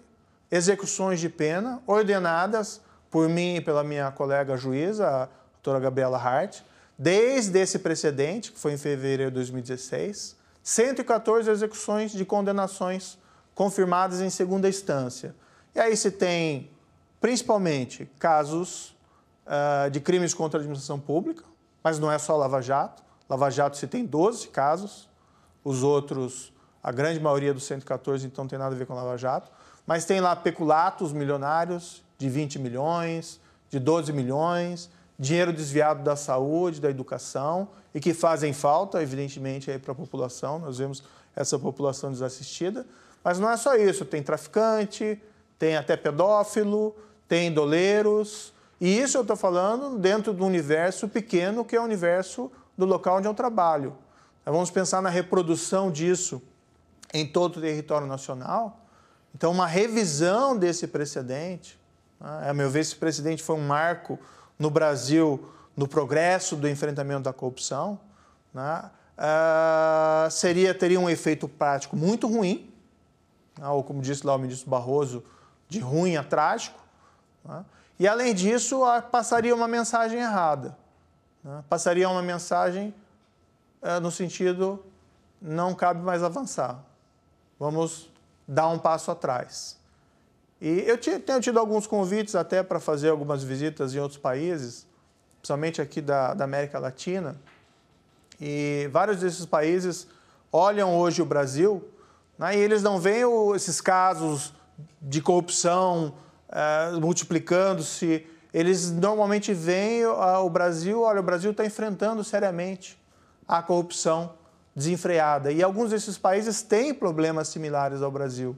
execuções de pena ordenadas por mim e pela minha colega juíza, a doutora Gabriela Hart, desde esse precedente, que foi em fevereiro de 2016, 114 execuções de condenações confirmadas em segunda instância. E aí se tem, principalmente, casos uh, de crimes contra a administração pública, mas não é só Lava Jato. Lava Jato se tem 12 casos, os outros a grande maioria dos 114, então, não tem nada a ver com Lava Jato. Mas tem lá peculatos milionários de 20 milhões, de 12 milhões, dinheiro desviado da saúde, da educação, e que fazem falta, evidentemente, para a população. Nós vemos essa população desassistida. Mas não é só isso. Tem traficante, tem até pedófilo, tem doleiros. E isso eu estou falando dentro do universo pequeno, que é o universo do local onde eu trabalho. vamos pensar na reprodução disso em todo o território nacional. Então, uma revisão desse precedente, né? a meu ver, esse precedente foi um marco no Brasil no progresso do enfrentamento da corrupção, né? Ah, seria teria um efeito prático muito ruim, né? ou como disse lá o ministro Barroso, de ruim a trágico. Né, e, além disso, passaria uma mensagem errada. Né, passaria uma mensagem eh, no sentido não cabe mais avançar vamos dar um passo atrás. E eu tenho tido alguns convites até para fazer algumas visitas em outros países, principalmente aqui da, da América Latina. E vários desses países olham hoje o Brasil né, e eles não veem o, esses casos de corrupção é, multiplicando-se. Eles normalmente veem o Brasil, olha, o Brasil está enfrentando seriamente a corrupção desenfreada. E alguns desses países têm problemas similares ao Brasil.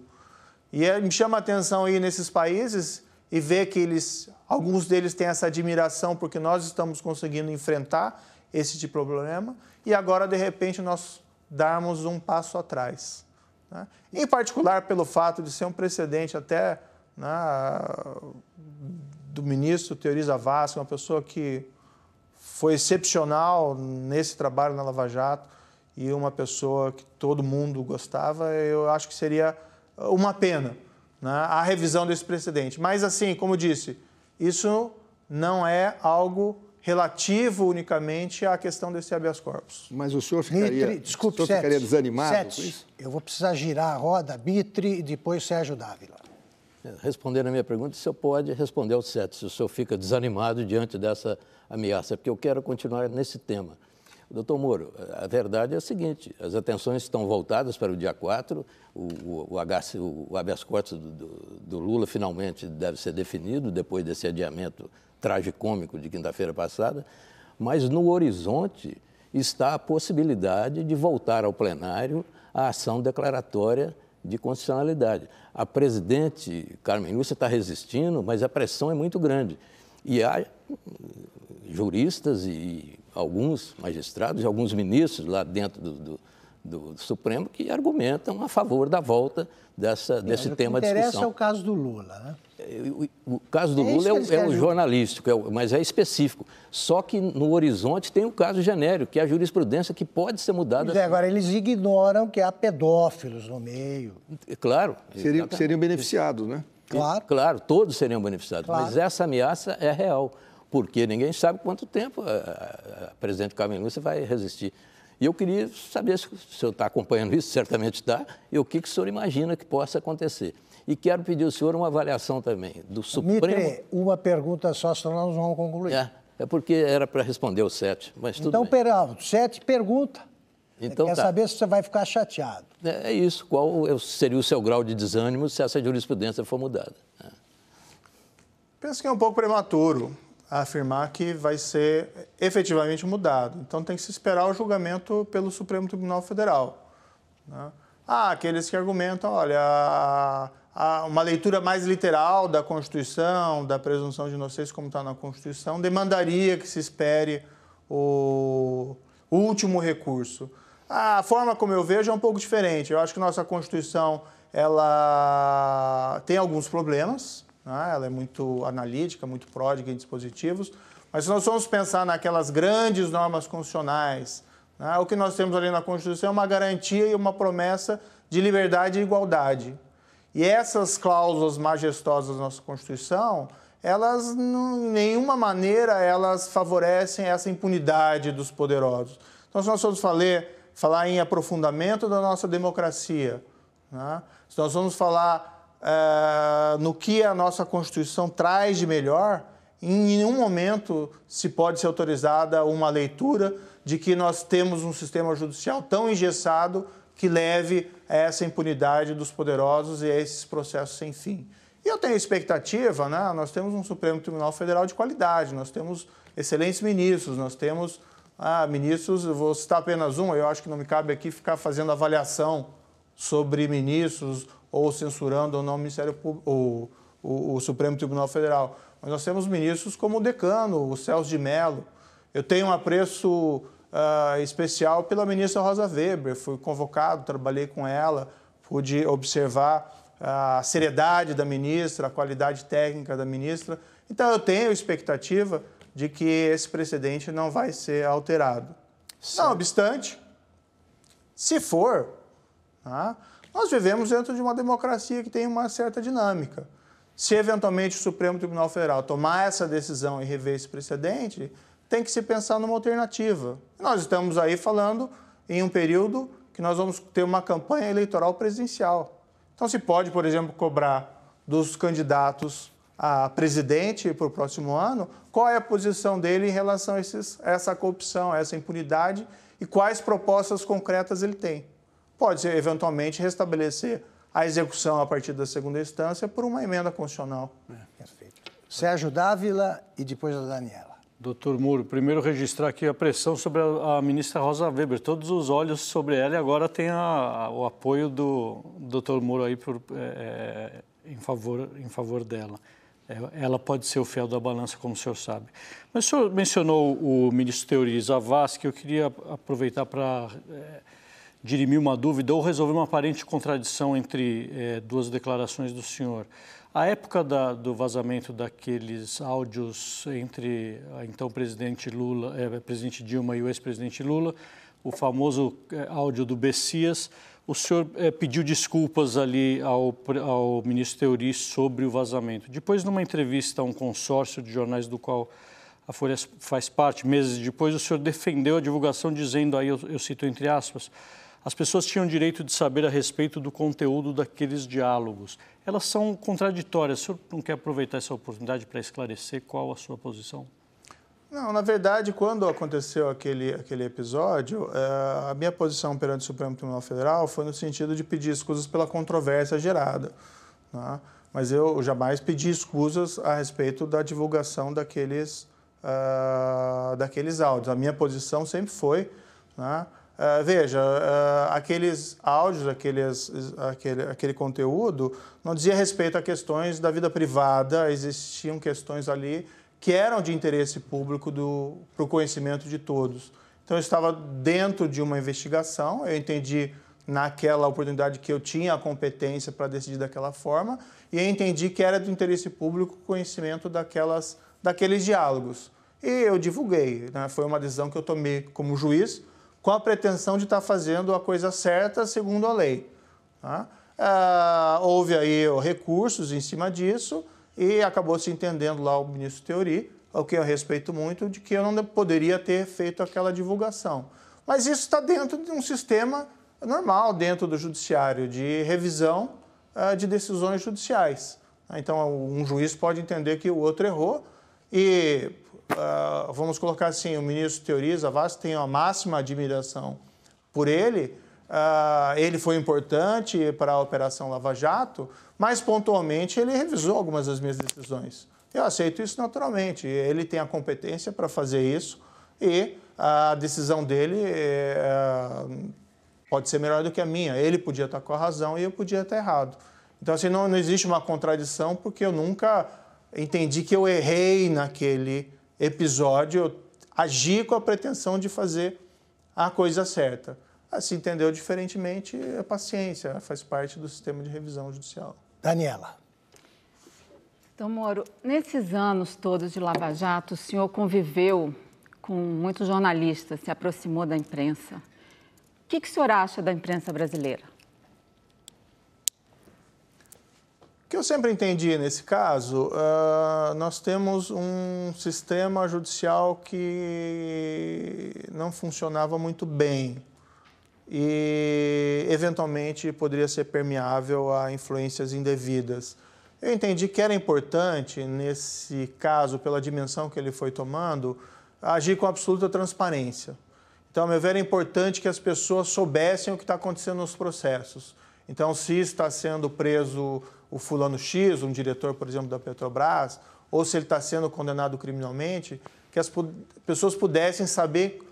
E é, me chama a atenção ir nesses países e ver que eles, alguns deles têm essa admiração porque nós estamos conseguindo enfrentar esse tipo de problema e agora, de repente, nós darmos um passo atrás. Né? Em particular, pelo fato de ser um precedente até né, do ministro Teori Zavascki, uma pessoa que foi excepcional nesse trabalho na Lava Jato, e uma pessoa que todo mundo gostava, eu acho que seria uh, uma pena né, a revisão desse precedente. Mas, assim, como disse, isso não é algo relativo unicamente à questão desse habeas corpus. Mas o senhor ficaria, desculpe, o senhor sete, ficaria desanimado sete. com isso? Eu vou precisar girar a roda, Mitre e depois Sérgio Dávila. Respondendo a minha pergunta, o senhor pode responder ao sete, se o senhor fica desanimado diante dessa ameaça, porque eu quero continuar nesse tema. Doutor Moro, a verdade é a seguinte: as atenções estão voltadas para o dia 4, o, o, o, habeas corpus do, do, do, Lula finalmente deve ser definido depois desse adiamento tragicômico de quinta-feira passada, mas no horizonte está a possibilidade de voltar ao plenário a ação declaratória de constitucionalidade. A presidente Carmen Lúcia está resistindo, mas a pressão é muito grande. E há juristas e alguns magistrados e alguns ministros lá dentro do, do do, Supremo que argumentam a favor da volta dessa, desse tema de discussão. O é o caso do Lula, né? O, o caso do é Lula é, é, o, é o jornalístico, é o, mas é específico. Só que no horizonte tem o um caso genérico, que é a jurisprudência que pode ser mudada. Assim. agora, eles ignoram que há pedófilos no meio. É claro. Seriam, seriam beneficiados, né? Claro. Claro, todos seriam beneficiados, claro. mas essa ameaça é real porque ninguém sabe quanto tempo a, presidente Carmen Lúcia vai resistir. E eu queria saber se, se o senhor está acompanhando isso, certamente está, e o que, que o senhor imagina que possa acontecer. E quero pedir ao senhor uma avaliação também do Supremo. Mitre, uma pergunta só, senão nós vamos concluir. É, é porque era para responder o sete, mas tudo então, bem. Então, sete pergunta. Então, Quer tá. saber se você vai ficar chateado. É, é, isso. Qual seria o seu grau de desânimo se essa jurisprudência for mudada? É. Penso que é um pouco prematuro a afirmar que vai ser efetivamente mudado. Então tem que se esperar o julgamento pelo Supremo Tribunal Federal. Né? Há ah, aqueles que argumentam, olha, a, a, uma leitura mais literal da Constituição, da presunção de inocência como está na Constituição, demandaria que se espere o último recurso. A forma como eu vejo é um pouco diferente. Eu acho que nossa Constituição ela tem alguns problemas, né? ela é muito analítica, muito pródiga em dispositivos, mas se nós formos pensar naquelas grandes normas constitucionais, né? o que nós temos ali na Constituição é uma garantia e uma promessa de liberdade e igualdade. E essas cláusulas majestosas da nossa Constituição, elas, em nenhuma maneira, elas favorecem essa impunidade dos poderosos. Então, se nós formos falar, falar em aprofundamento da nossa democracia, né? se nós vamos falar eh, no que a nossa Constituição traz de melhor, em nenhum momento se pode ser autorizada uma leitura de que nós temos um sistema judicial tão engessado que leve a essa impunidade dos poderosos e a esses processos sem fim. E eu tenho expectativa, né? nós temos um Supremo Tribunal Federal de qualidade, nós temos excelentes ministros, nós temos ah, ministros, vou citar apenas um, eu acho que não me cabe aqui ficar fazendo avaliação sobre ministros ou censurando ou não o Ministério Público, ou, o, o, Supremo Tribunal Federal. Mas nós temos ministros como o decano, o Celso de Mello. Eu tenho um apreço uh, especial pela ministra Rosa Weber. Fui convocado, trabalhei com ela, pude observar ah, a seriedade da ministra, a qualidade técnica da ministra. Então, eu tenho expectativa de que esse precedente não vai ser alterado. Sim. Não obstante, se for, né, nós vivemos dentro de uma democracia que tem uma certa dinâmica. Se eventualmente o Supremo Tribunal Federal tomar essa decisão e rever esse precedente, tem que se pensar numa alternativa. Nós estamos aí falando em um período que nós vamos ter uma campanha eleitoral presidencial. Então, se pode, por exemplo, cobrar dos candidatos a presidente para o próximo ano qual é a posição dele em relação a, esses, a essa corrupção, a essa impunidade e quais propostas concretas ele tem pode eventualmente restabelecer a execução a partir da segunda instância por uma emenda constitucional. É. Perfeito. Sérgio Dávila e depois a Daniela. Doutor Muro, primeiro registrar aqui a pressão sobre a, a, ministra Rosa Weber. Todos os olhos sobre ela e agora tem a, a, o apoio do doutor Muro aí por, é, é, em, favor, em favor dela. É, ela pode ser o fiel da balança, como o senhor sabe. Mas o senhor mencionou o ministro Teori Zavascki, eu queria aproveitar para... É, dirimir uma dúvida ou resolver uma aparente contradição entre eh, duas declarações do senhor. A época da, do vazamento daqueles áudios entre a então presidente Lula, eh, presidente Dilma e o ex-presidente Lula, o famoso eh, áudio do Bessias, o senhor pediu desculpas ali ao, ao ministro Teori sobre o vazamento. Depois, numa entrevista a um consórcio de jornais do qual a Folha faz parte, meses depois, o senhor defendeu a divulgação dizendo, aí eu, eu cito entre aspas, as pessoas tinham direito de saber a respeito do conteúdo daqueles diálogos. Elas são contraditórias. O senhor não quer aproveitar essa oportunidade para esclarecer qual a sua posição? Não, na verdade, quando aconteceu aquele, aquele episódio, eh, a minha posição perante o Supremo Tribunal Federal foi no sentido de pedir escusas pela controvérsia gerada. Né? Mas eu jamais pedi escusas a respeito da divulgação daqueles, uh, daqueles áudios. A minha posição sempre foi né, Uh, veja, uh, aqueles áudios, aqueles, aquele, aquele conteúdo não dizia respeito a questões da vida privada, existiam questões ali que eram de interesse público para o conhecimento de todos. Então, eu estava dentro de uma investigação, eu entendi naquela oportunidade que eu tinha a competência para decidir daquela forma e eu entendi que era do interesse público o conhecimento daquelas, daqueles diálogos. E eu divulguei, né? foi uma decisão que eu tomei como juiz, com a pretensão de estar fazendo a coisa certa segundo a lei. Tá? Ah, houve aí recursos em cima disso e acabou se entendendo lá o ministro Teori, o que eu respeito muito, de que eu não poderia ter feito aquela divulgação. Mas isso está dentro de um sistema normal dentro do judiciário de revisão ah, de decisões judiciais. Então, um juiz pode entender que o outro errou e ah, vamos colocar assim, o ministro Teoriza Vaz tem a máxima admiração por ele. Uh, ele foi importante para a Operação Lava Jato, mas pontualmente ele revisou algumas das minhas decisões. Eu aceito isso naturalmente. Ele tem a competência para fazer isso e a decisão dele é, pode ser melhor do que a minha. Ele podia estar com a razão e eu podia estar errado. Então, assim, não, não existe uma contradição, porque eu nunca entendi que eu errei naquele episódio, eu agi com a pretensão de fazer a coisa certa. Se assim, entendeu diferentemente, é paciência, né? faz parte do sistema de revisão judicial. Daniela. Então, Moro, nesses anos todos de Lava Jato, o senhor conviveu com muitos jornalistas, se aproximou da imprensa. O que, que o senhor acha da imprensa brasileira? que eu sempre entendi nesse caso, uh, nós temos um sistema judicial que não funcionava muito bem e, eventualmente, poderia ser permeável a influências indevidas. Eu entendi que era importante, nesse caso, pela dimensão que ele foi tomando, agir com absoluta transparência. Então, meu ver, era é importante que as pessoas soubessem o que está acontecendo nos processos. Então, se está sendo preso o fulano X, um diretor, por exemplo, da Petrobras, ou se ele está sendo condenado criminalmente, que as pessoas pudessem saber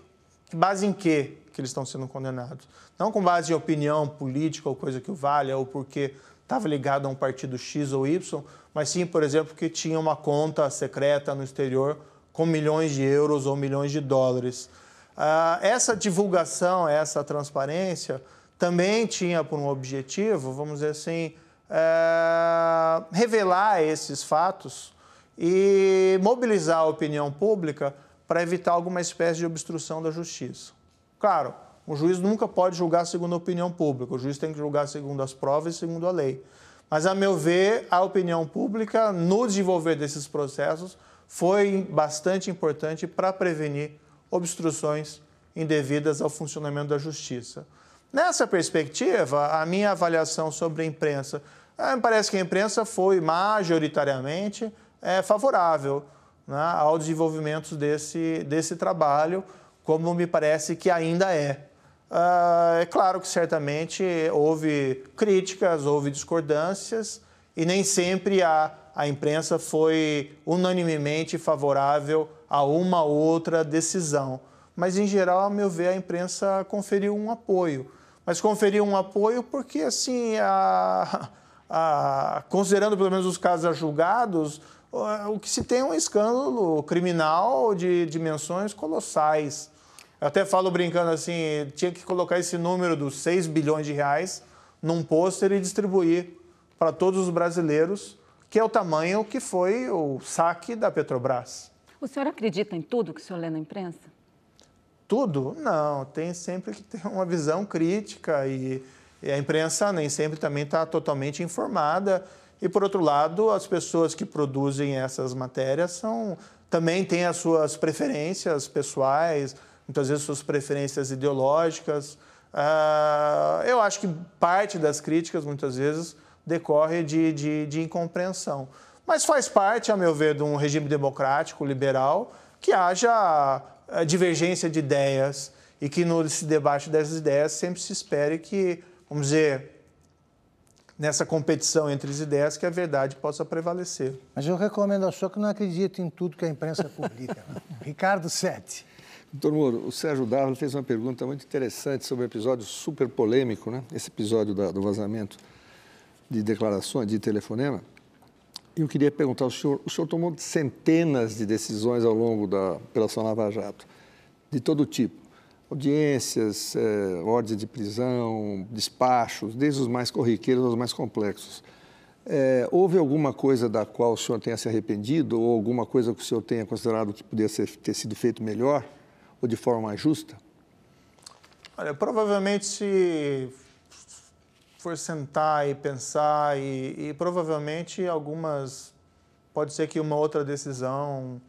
que base em quê que eles estão sendo condenados. Não com base em opinião política ou coisa que o valha, ou porque estava ligado a um partido X ou Y, mas sim, por exemplo, que tinha uma conta secreta no exterior com milhões de euros ou milhões de dólares. Ah, essa divulgação, essa transparência também tinha por um objetivo, vamos dizer assim, é, revelar esses fatos e mobilizar a opinião pública para evitar alguma espécie de obstrução da justiça. Claro, o juiz nunca pode julgar segundo a opinião pública, o juiz tem que julgar segundo as provas e segundo a lei. Mas, a meu ver, a opinião pública, no desenvolver desses processos, foi bastante importante para prevenir obstruções indevidas ao funcionamento da justiça. Nessa perspectiva, a minha avaliação sobre a imprensa é, me parece que a imprensa foi majoritariamente é, favorável né, ao desenvolvimento desse, desse trabalho, como me parece que ainda é. Ah, é claro que certamente houve críticas, houve discordâncias, e nem sempre a, a imprensa foi unanimemente favorável a uma ou outra decisão. Mas, em geral, a meu ver, a imprensa conferiu um apoio. Mas conferiu um apoio porque, assim, a, considerando pelo menos os casos a julgados, o que se tem é um escândalo criminal de dimensões colossais. Eu até falo brincando assim, tinha que colocar esse número dos 6 bilhões de reais num pôster e distribuir para todos os brasileiros, que é o tamanho que foi o saque da Petrobras. O senhor acredita em tudo que o senhor lê na imprensa? Tudo? Não, tem sempre que ter uma visão crítica e e a imprensa nem sempre também está totalmente informada. E, por outro lado, as pessoas que produzem essas matérias são, também têm as suas preferências pessoais, muitas vezes suas preferências ideológicas. Ah, eu acho que parte das críticas, muitas vezes, decorre de, de, de incompreensão. Mas faz parte, a meu ver, de um regime democrático, liberal, que haja ah, divergência de ideias e que nesse debate dessas ideias sempre se espere que vamos dizer, nessa competição entre as ideias que a verdade possa prevalecer. Mas eu recomendo ao senhor que não acredite em tudo que a imprensa publica. Ricardo Sete. Doutor Moro, o Sérgio Dávila fez uma pergunta muito interessante sobre o um episódio super polêmico, né? esse episódio da, do vazamento de declarações, de telefonema. E eu queria perguntar ao senhor, o senhor tomou centenas de decisões ao longo da Operação Lava Jato, de todo tipo audiências, eh, ordens de prisão, despachos, desde os mais corriqueiros aos mais complexos. É, houve alguma coisa da qual o senhor tenha se arrependido ou alguma coisa que o senhor tenha considerado que poderia ser, ter sido feito melhor ou de forma mais justa? Olha, provavelmente se for sentar e pensar e, e provavelmente algumas pode ser que uma outra decisão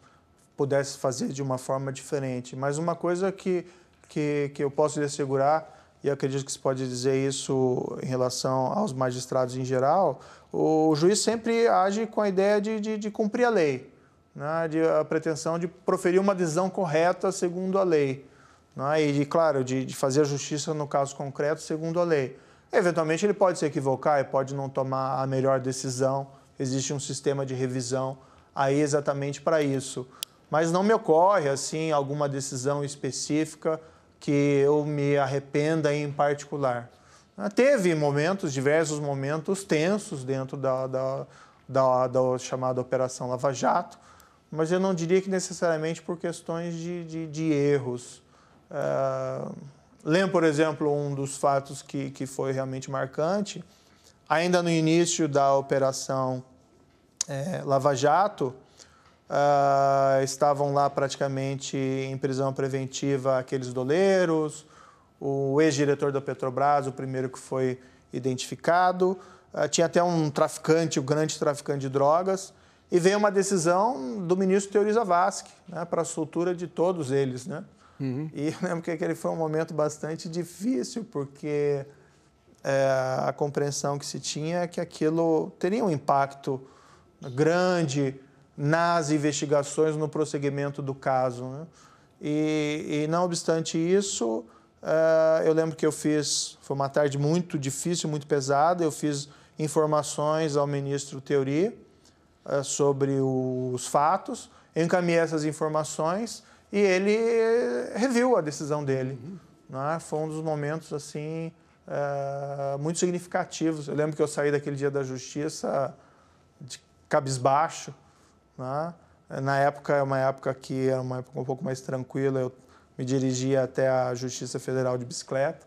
pudesse fazer de uma forma diferente. Mas uma coisa que que, que eu posso lhe assegurar, e acredito que se pode dizer isso em relação aos magistrados em geral, o juiz sempre age com a ideia de, de, de cumprir a lei, né? de, a pretensão de proferir uma decisão correta segundo a lei. Né? E, claro, de, de fazer a justiça no caso concreto segundo a lei. Eventualmente ele pode se equivocar e pode não tomar a melhor decisão, existe um sistema de revisão aí exatamente para isso. Mas não me ocorre assim alguma decisão específica que eu me arrependa em particular. Ah, teve momentos, diversos momentos tensos dentro da, da, da, da chamada Operação Lava Jato, mas eu não diria que necessariamente por questões de, de, de erros. Uh, lembro, por exemplo, um dos fatos que, que foi realmente marcante, ainda no início da Operação é, Lava Jato, Uh, estavam lá praticamente em prisão preventiva aqueles doleiros, o ex-diretor da Petrobras, o primeiro que foi identificado. Uh, tinha até um traficante, o um grande traficante de drogas. E veio uma decisão do ministro Teori Zavascki, né, para a soltura de todos eles. Né? Uhum. E lembro que aquele foi um momento bastante difícil, porque é, a compreensão que se tinha é que aquilo teria um impacto grande nas investigações no prosseguimento do caso. Né? E, e, não obstante isso, uh, eu lembro que eu fiz, foi uma tarde muito difícil, muito pesada, eu fiz informações ao ministro Teori uh, eh, sobre os fatos, encaminhei essas informações e ele reviu a decisão dele. Uhum. Né? Foi um dos momentos assim uh, muito significativos. Eu lembro que eu saí daquele dia da justiça de cabisbaixo, né? Na época, é uma época que era uma época um pouco mais tranquila, eu me dirigia até a Justiça Federal de bicicleta.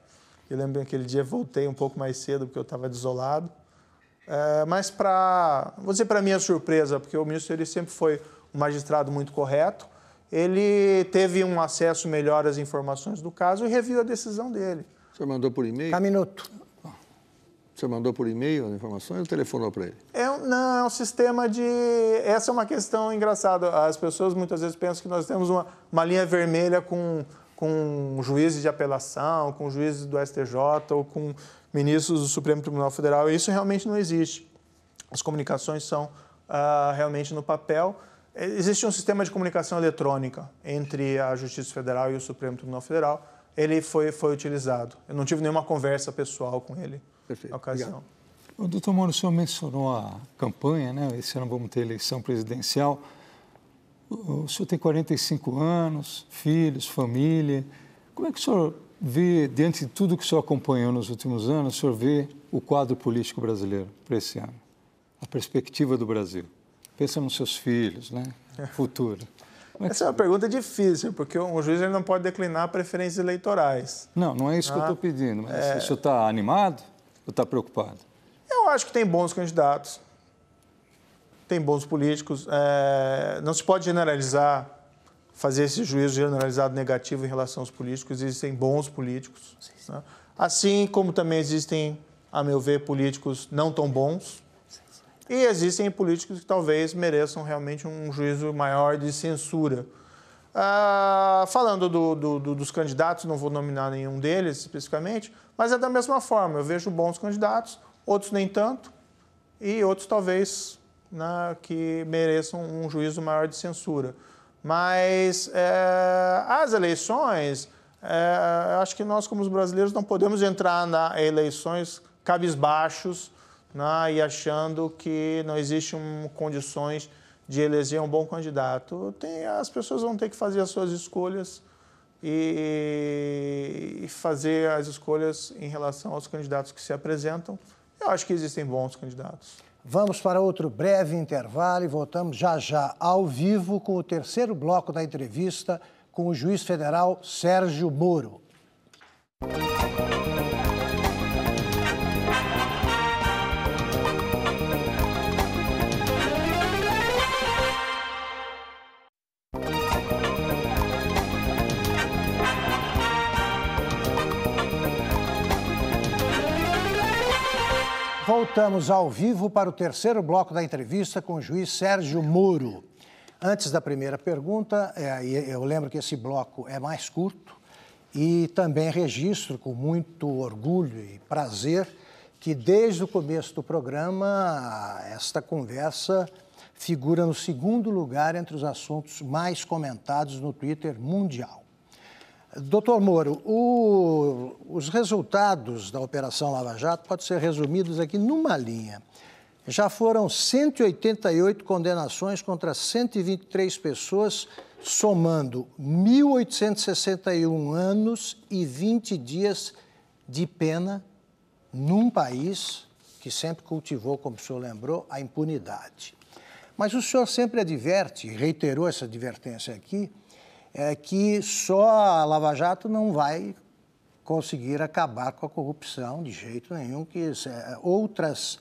Eu lembro que aquele dia voltei um pouco mais cedo porque eu estava desolado. É, mas para, você para minha surpresa, porque o ministro ele sempre foi um magistrado muito correto, ele teve um acesso melhor às informações do caso e reviu a decisão dele. O senhor mandou por e-mail? A minuto. Você mandou por e-mail as informações ou telefonou para ele? É, não, é um sistema de. Essa é uma questão engraçada. As pessoas muitas vezes pensam que nós temos uma, uma linha vermelha com, com juízes de apelação, com juízes do STJ ou com ministros do Supremo Tribunal Federal. Isso realmente não existe. As comunicações são uh, realmente no papel. Existe um sistema de comunicação eletrônica entre a Justiça Federal e o Supremo Tribunal Federal. Ele foi, foi utilizado. Eu não tive nenhuma conversa pessoal com ele. Perfeito. A ocasião. O doutor Moro, o senhor mencionou a campanha, né? Esse ano vamos ter eleição presidencial. O senhor tem 45 anos, filhos, família. Como é que o senhor vê, diante de tudo que o senhor acompanhou nos últimos anos, o senhor vê o quadro político brasileiro para esse ano? A perspectiva do Brasil? Pensa nos seus filhos, né? Futuro. É Essa é uma pergunta difícil, porque o juiz não pode declinar preferências eleitorais. Não, não é isso ah, que eu estou ah. pedindo. Mas é... o senhor está animado? Ou está preocupado? Eu acho que tem bons candidatos, tem bons políticos. É... Não se pode generalizar, fazer esse juízo generalizado negativo em relação aos políticos. Existem bons políticos. Né? Assim como também existem, a meu ver, políticos não tão bons. E existem políticos que talvez mereçam realmente um juízo maior de censura Uh, falando do, do, do, dos candidatos, não vou nominar nenhum deles especificamente, mas é da mesma forma. Eu vejo bons candidatos, outros nem tanto, e outros talvez né, que mereçam um juízo maior de censura. Mas é, as eleições, é, acho que nós, como os brasileiros, não podemos entrar na eleições cabisbaixos né, e achando que não existem condições de eleger um bom candidato, tem, as pessoas vão ter que fazer as suas escolhas e, e fazer as escolhas em relação aos candidatos que se apresentam. Eu acho que existem bons candidatos. Vamos para outro breve intervalo e voltamos já já ao vivo com o terceiro bloco da entrevista com o juiz federal Sérgio Moro. Voltamos ao vivo para o terceiro bloco da entrevista com o juiz Sérgio Moro. Antes da primeira pergunta, é, eu lembro que esse bloco é mais curto e também registro com muito orgulho e prazer que desde o começo do programa esta conversa figura no segundo lugar entre os assuntos mais comentados no Twitter mundial. Doutor Moro, o, os resultados da Operação Lava Jato podem ser resumidos aqui numa linha. Já foram 188 condenações contra 123 pessoas, somando 1.861 anos e 20 dias de pena num país que sempre cultivou, como o senhor lembrou, a impunidade. Mas o senhor sempre adverte, reiterou essa advertência aqui, é que só a Lava Jato não vai conseguir acabar com a corrupção de jeito nenhum, que é, outras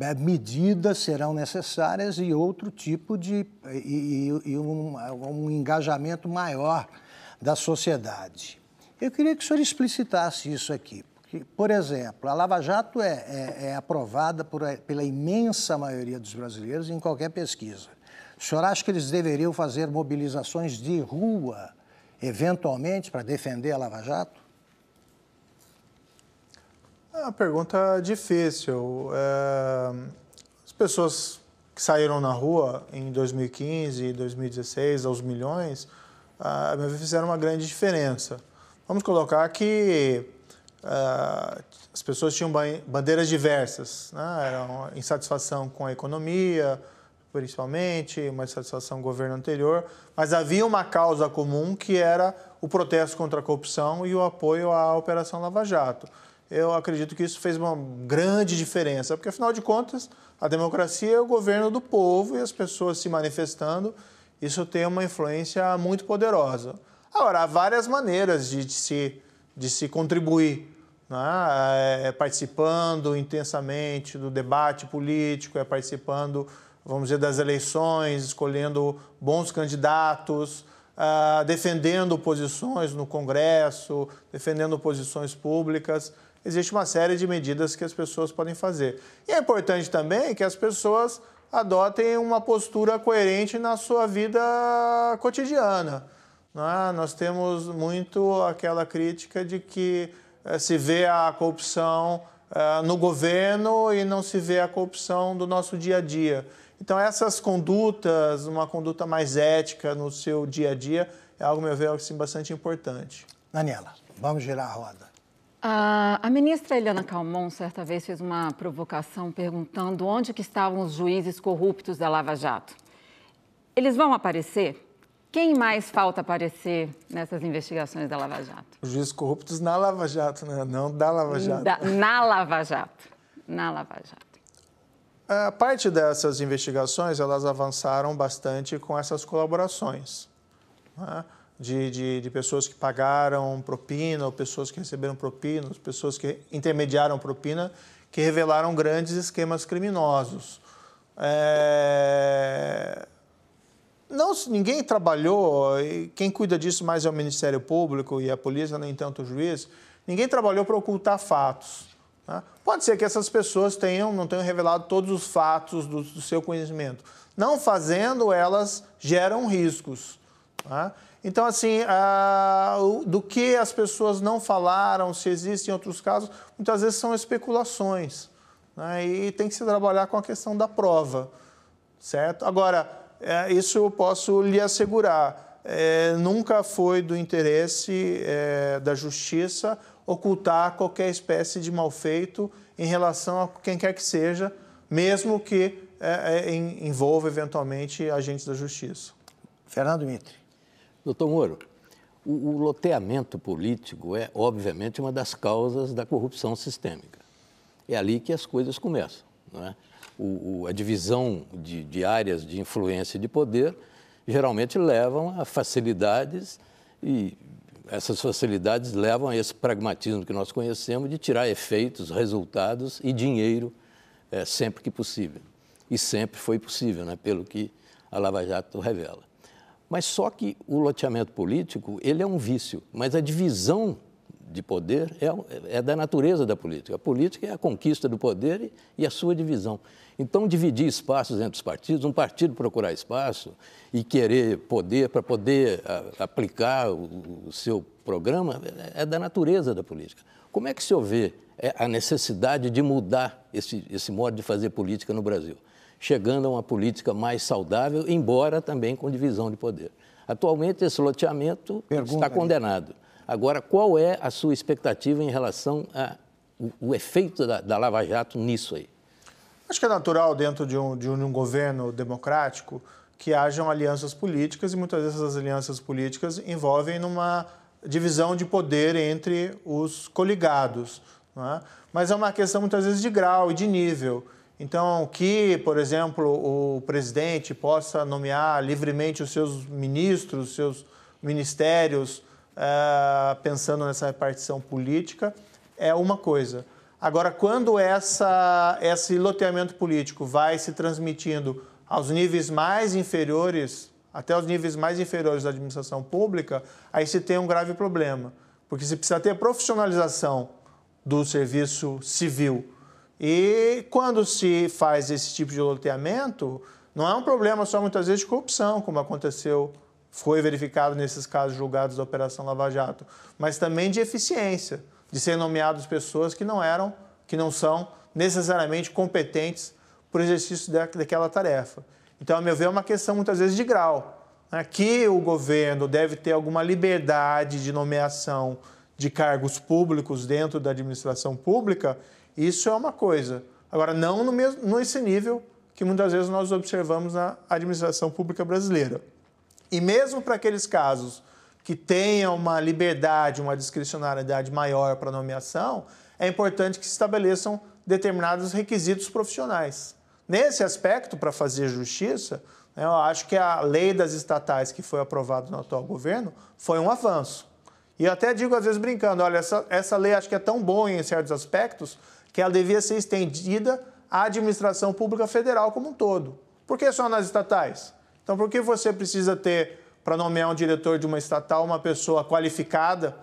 é, medidas serão necessárias e outro tipo de e, e um, um, engajamento maior da sociedade. Eu queria que o senhor explicitasse isso aqui. Porque, por exemplo, a Lava Jato é, é, é aprovada por, é, pela imensa maioria dos brasileiros em qualquer pesquisa. O senhor acha que eles deveriam fazer mobilizações de rua, eventualmente, para defender a Lava Jato? É uma pergunta difícil. É... As pessoas que saíram na rua em 2015 e 2016, aos milhões, a meu ver, fizeram uma grande diferença. Vamos colocar que é, as pessoas tinham bandeiras diversas, né? Era insatisfação com a economia, principalmente, uma insatisfação do governo anterior, mas havia uma causa comum que era o protesto contra a corrupção e o apoio à Operação Lava Jato. Eu acredito que isso fez uma grande diferença, porque afinal de contas, a democracia é o governo do povo e as pessoas se manifestando, isso tem uma influência muito poderosa. Agora, há várias maneiras de, de se, de se contribuir né? é, é participando intensamente do debate político, é participando vamos dizer, das eleições, escolhendo bons candidatos, ah, defendendo posições no Congresso, defendendo posições públicas. Existe uma série de medidas que as pessoas podem fazer. E é importante também que as pessoas adotem uma postura coerente na sua vida cotidiana. É? Nós temos muito aquela crítica de que eh, se vê a corrupção eh, no governo e não se vê a corrupção do nosso dia a dia. Então, essas condutas, uma conduta mais ética no seu dia a dia, é algo, meu ver, assim, bastante importante. Daniela, vamos girar a roda. a ministra Eliana Calmon certa vez fez uma provocação perguntando onde que estavam os juízes corruptos da Lava Jato. Eles vão aparecer? Quem mais falta aparecer nessas investigações da Lava Jato? Os juízes corruptos na Lava Jato, né? não da Lava Jato. Da, na Lava Jato. Na Lava Jato. A é, parte dessas investigações, elas avançaram bastante com essas colaborações. Né? De, de, de, pessoas que pagaram propina, ou pessoas que receberam propina, pessoas que intermediaram propina, que revelaram grandes esquemas criminosos. É... Não, ninguém trabalhou, quem cuida disso mais é o Ministério Público e a polícia, no entanto, o juiz, ninguém trabalhou para ocultar fatos. Tá? Pode ser que essas pessoas tenham, não tenham revelado todos os fatos do, do seu conhecimento. Não fazendo, elas geram riscos. Tá? Então, assim, a, do que as pessoas não falaram, se existem outros casos, muitas vezes são especulações. Né? E tem que se trabalhar com a questão da prova, certo? Agora, é, isso eu posso lhe assegurar. É, nunca foi do interesse é, da justiça ocultar qualquer espécie de malfeito em relação a quem quer que seja, mesmo que é, é, envolva eventualmente agentes da justiça. Fernando Mitre. Doutor Moro, o, o loteamento político é, obviamente, uma das causas da corrupção sistêmica. É ali que as coisas começam. Não é? O, o, a divisão de, de, áreas de influência e de poder geralmente levam a facilidades e essas facilidades levam a esse pragmatismo que nós conhecemos de tirar efeitos, resultados e dinheiro é, sempre que possível. E sempre foi possível, né, pelo que a Lava Jato revela. Mas só que o loteamento político, ele é um vício, mas a divisão de poder é, é, da natureza da política. A política é a conquista do poder e, e, a sua divisão. Então, dividir espaços entre os partidos, um partido procurar espaço e querer poder para poder a, aplicar o, o, seu programa é, é, da natureza da política. Como é que se vê é, a necessidade de mudar esse, esse modo de fazer política no Brasil? Chegando a uma política mais saudável, embora também com divisão de poder. Atualmente, esse loteamento Pergunta está condenado. Agora, qual é a sua expectativa em relação ao efeito da, da Lava Jato nisso aí? Acho que é natural, dentro de um, de um governo democrático, que hajam alianças políticas e muitas vezes essas alianças políticas envolvem numa divisão de poder entre os coligados. É? Mas é uma questão muitas vezes de grau e de nível. Então, que, por exemplo, o presidente possa nomear livremente os seus ministros, os seus ministérios, é, pensando nessa repartição política, é uma coisa. Agora, quando essa, esse loteamento político vai se transmitindo aos níveis mais inferiores, até os níveis mais inferiores da administração pública, aí se tem um grave problema, porque se precisa ter profissionalização do serviço civil. E quando se faz esse tipo de loteamento, não é um problema só muitas vezes de corrupção, como aconteceu foi verificado nesses casos julgados da Operação Lava Jato, mas também de eficiência, de ser nomeados pessoas que não eram, que não são necessariamente competentes para o exercício daquela tarefa. Então, a meu ver, é uma questão muitas vezes de grau, né? que o governo deve ter alguma liberdade de nomeação de cargos públicos dentro da administração pública, isso é uma coisa. Agora, não no mesmo, nesse nível que muitas vezes nós observamos na administração pública brasileira. E mesmo para aqueles casos que tenham uma liberdade, uma discricionariedade maior para nomeação, é importante que se estabeleçam determinados requisitos profissionais. Nesse aspecto, para fazer justiça, né, eu acho que a lei das estatais que foi aprovada no atual governo foi um avanço. E eu até digo às vezes brincando, olha, essa, essa lei acho que é tão boa em certos aspectos que ela devia ser estendida à administração pública federal como um todo. Por que só nas estatais? Então, por que você precisa ter, para nomear um diretor de uma estatal, uma pessoa qualificada,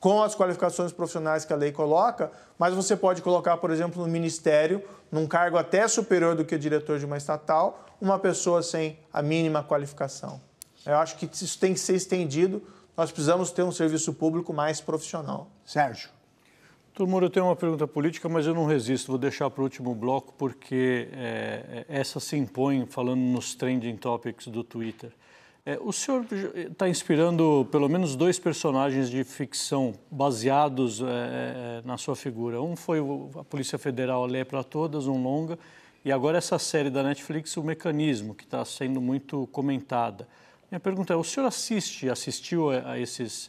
com as qualificações profissionais que a lei coloca, mas você pode colocar, por exemplo, no ministério, num cargo até superior do que o diretor de uma estatal, uma pessoa sem a mínima qualificação. Eu acho que isso tem que ser estendido. Nós precisamos ter um serviço público mais profissional. Sérgio. Todo eu tenho uma pergunta política, mas eu não resisto. Vou deixar para o último bloco, porque é, essa se impõe falando nos trending topics do Twitter. É, o senhor está inspirando pelo menos dois personagens de ficção baseados é, na sua figura. Um foi o, a Polícia Federal, A Lei é para Todas, um longa, e agora essa série da Netflix, O Mecanismo, que está sendo muito comentada. Minha pergunta é, o senhor assiste, assistiu a, a esses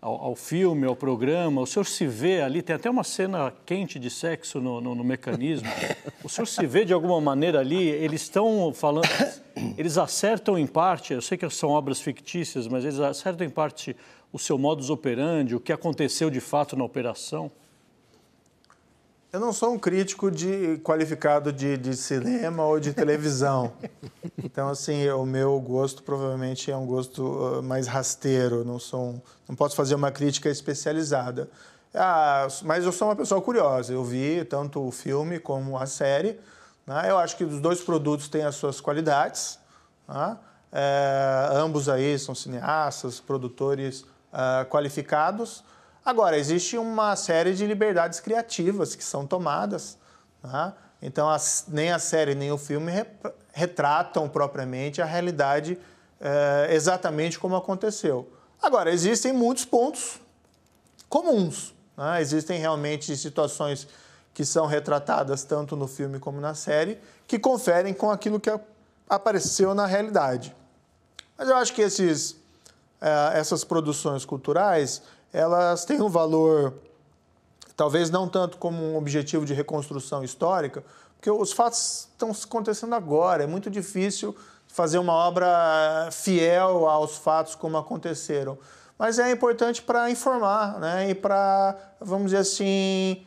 ao, ao, filme, ao programa. O senhor se vê ali, tem até uma cena quente de sexo no, no, no mecanismo. O senhor se vê de alguma maneira ali, eles estão falando, eles acertam em parte, eu sei que são obras fictícias, mas eles acertam em parte o seu modus operandi, o que aconteceu de fato na operação? Eu não sou um crítico de qualificado de, de cinema ou de televisão. Então, assim, o meu gosto provavelmente é um gosto ah, mais rasteiro. Não sou, um, não posso fazer uma crítica especializada. Ah, mas eu sou uma pessoa curiosa. Eu vi tanto o filme como a série. Né? Eu acho que os dois produtos têm as suas qualidades. Né? É, ambos aí são cineastas, produtores uh, qualificados. Agora, existe uma série de liberdades criativas que são tomadas. Né? Então, as, nem a série nem o filme retratam propriamente a realidade é, exatamente como aconteceu. Agora, existem muitos pontos comuns. Né? Existem realmente situações que são retratadas tanto no filme como na série que conferem com aquilo que apareceu na realidade. Mas eu acho que esses, eh, essas produções culturais elas têm um valor, talvez não tanto como um objetivo de reconstrução histórica, porque os fatos estão acontecendo agora. É muito difícil fazer uma obra fiel aos fatos como aconteceram. Mas é importante para informar, né? E para, vamos dizer assim,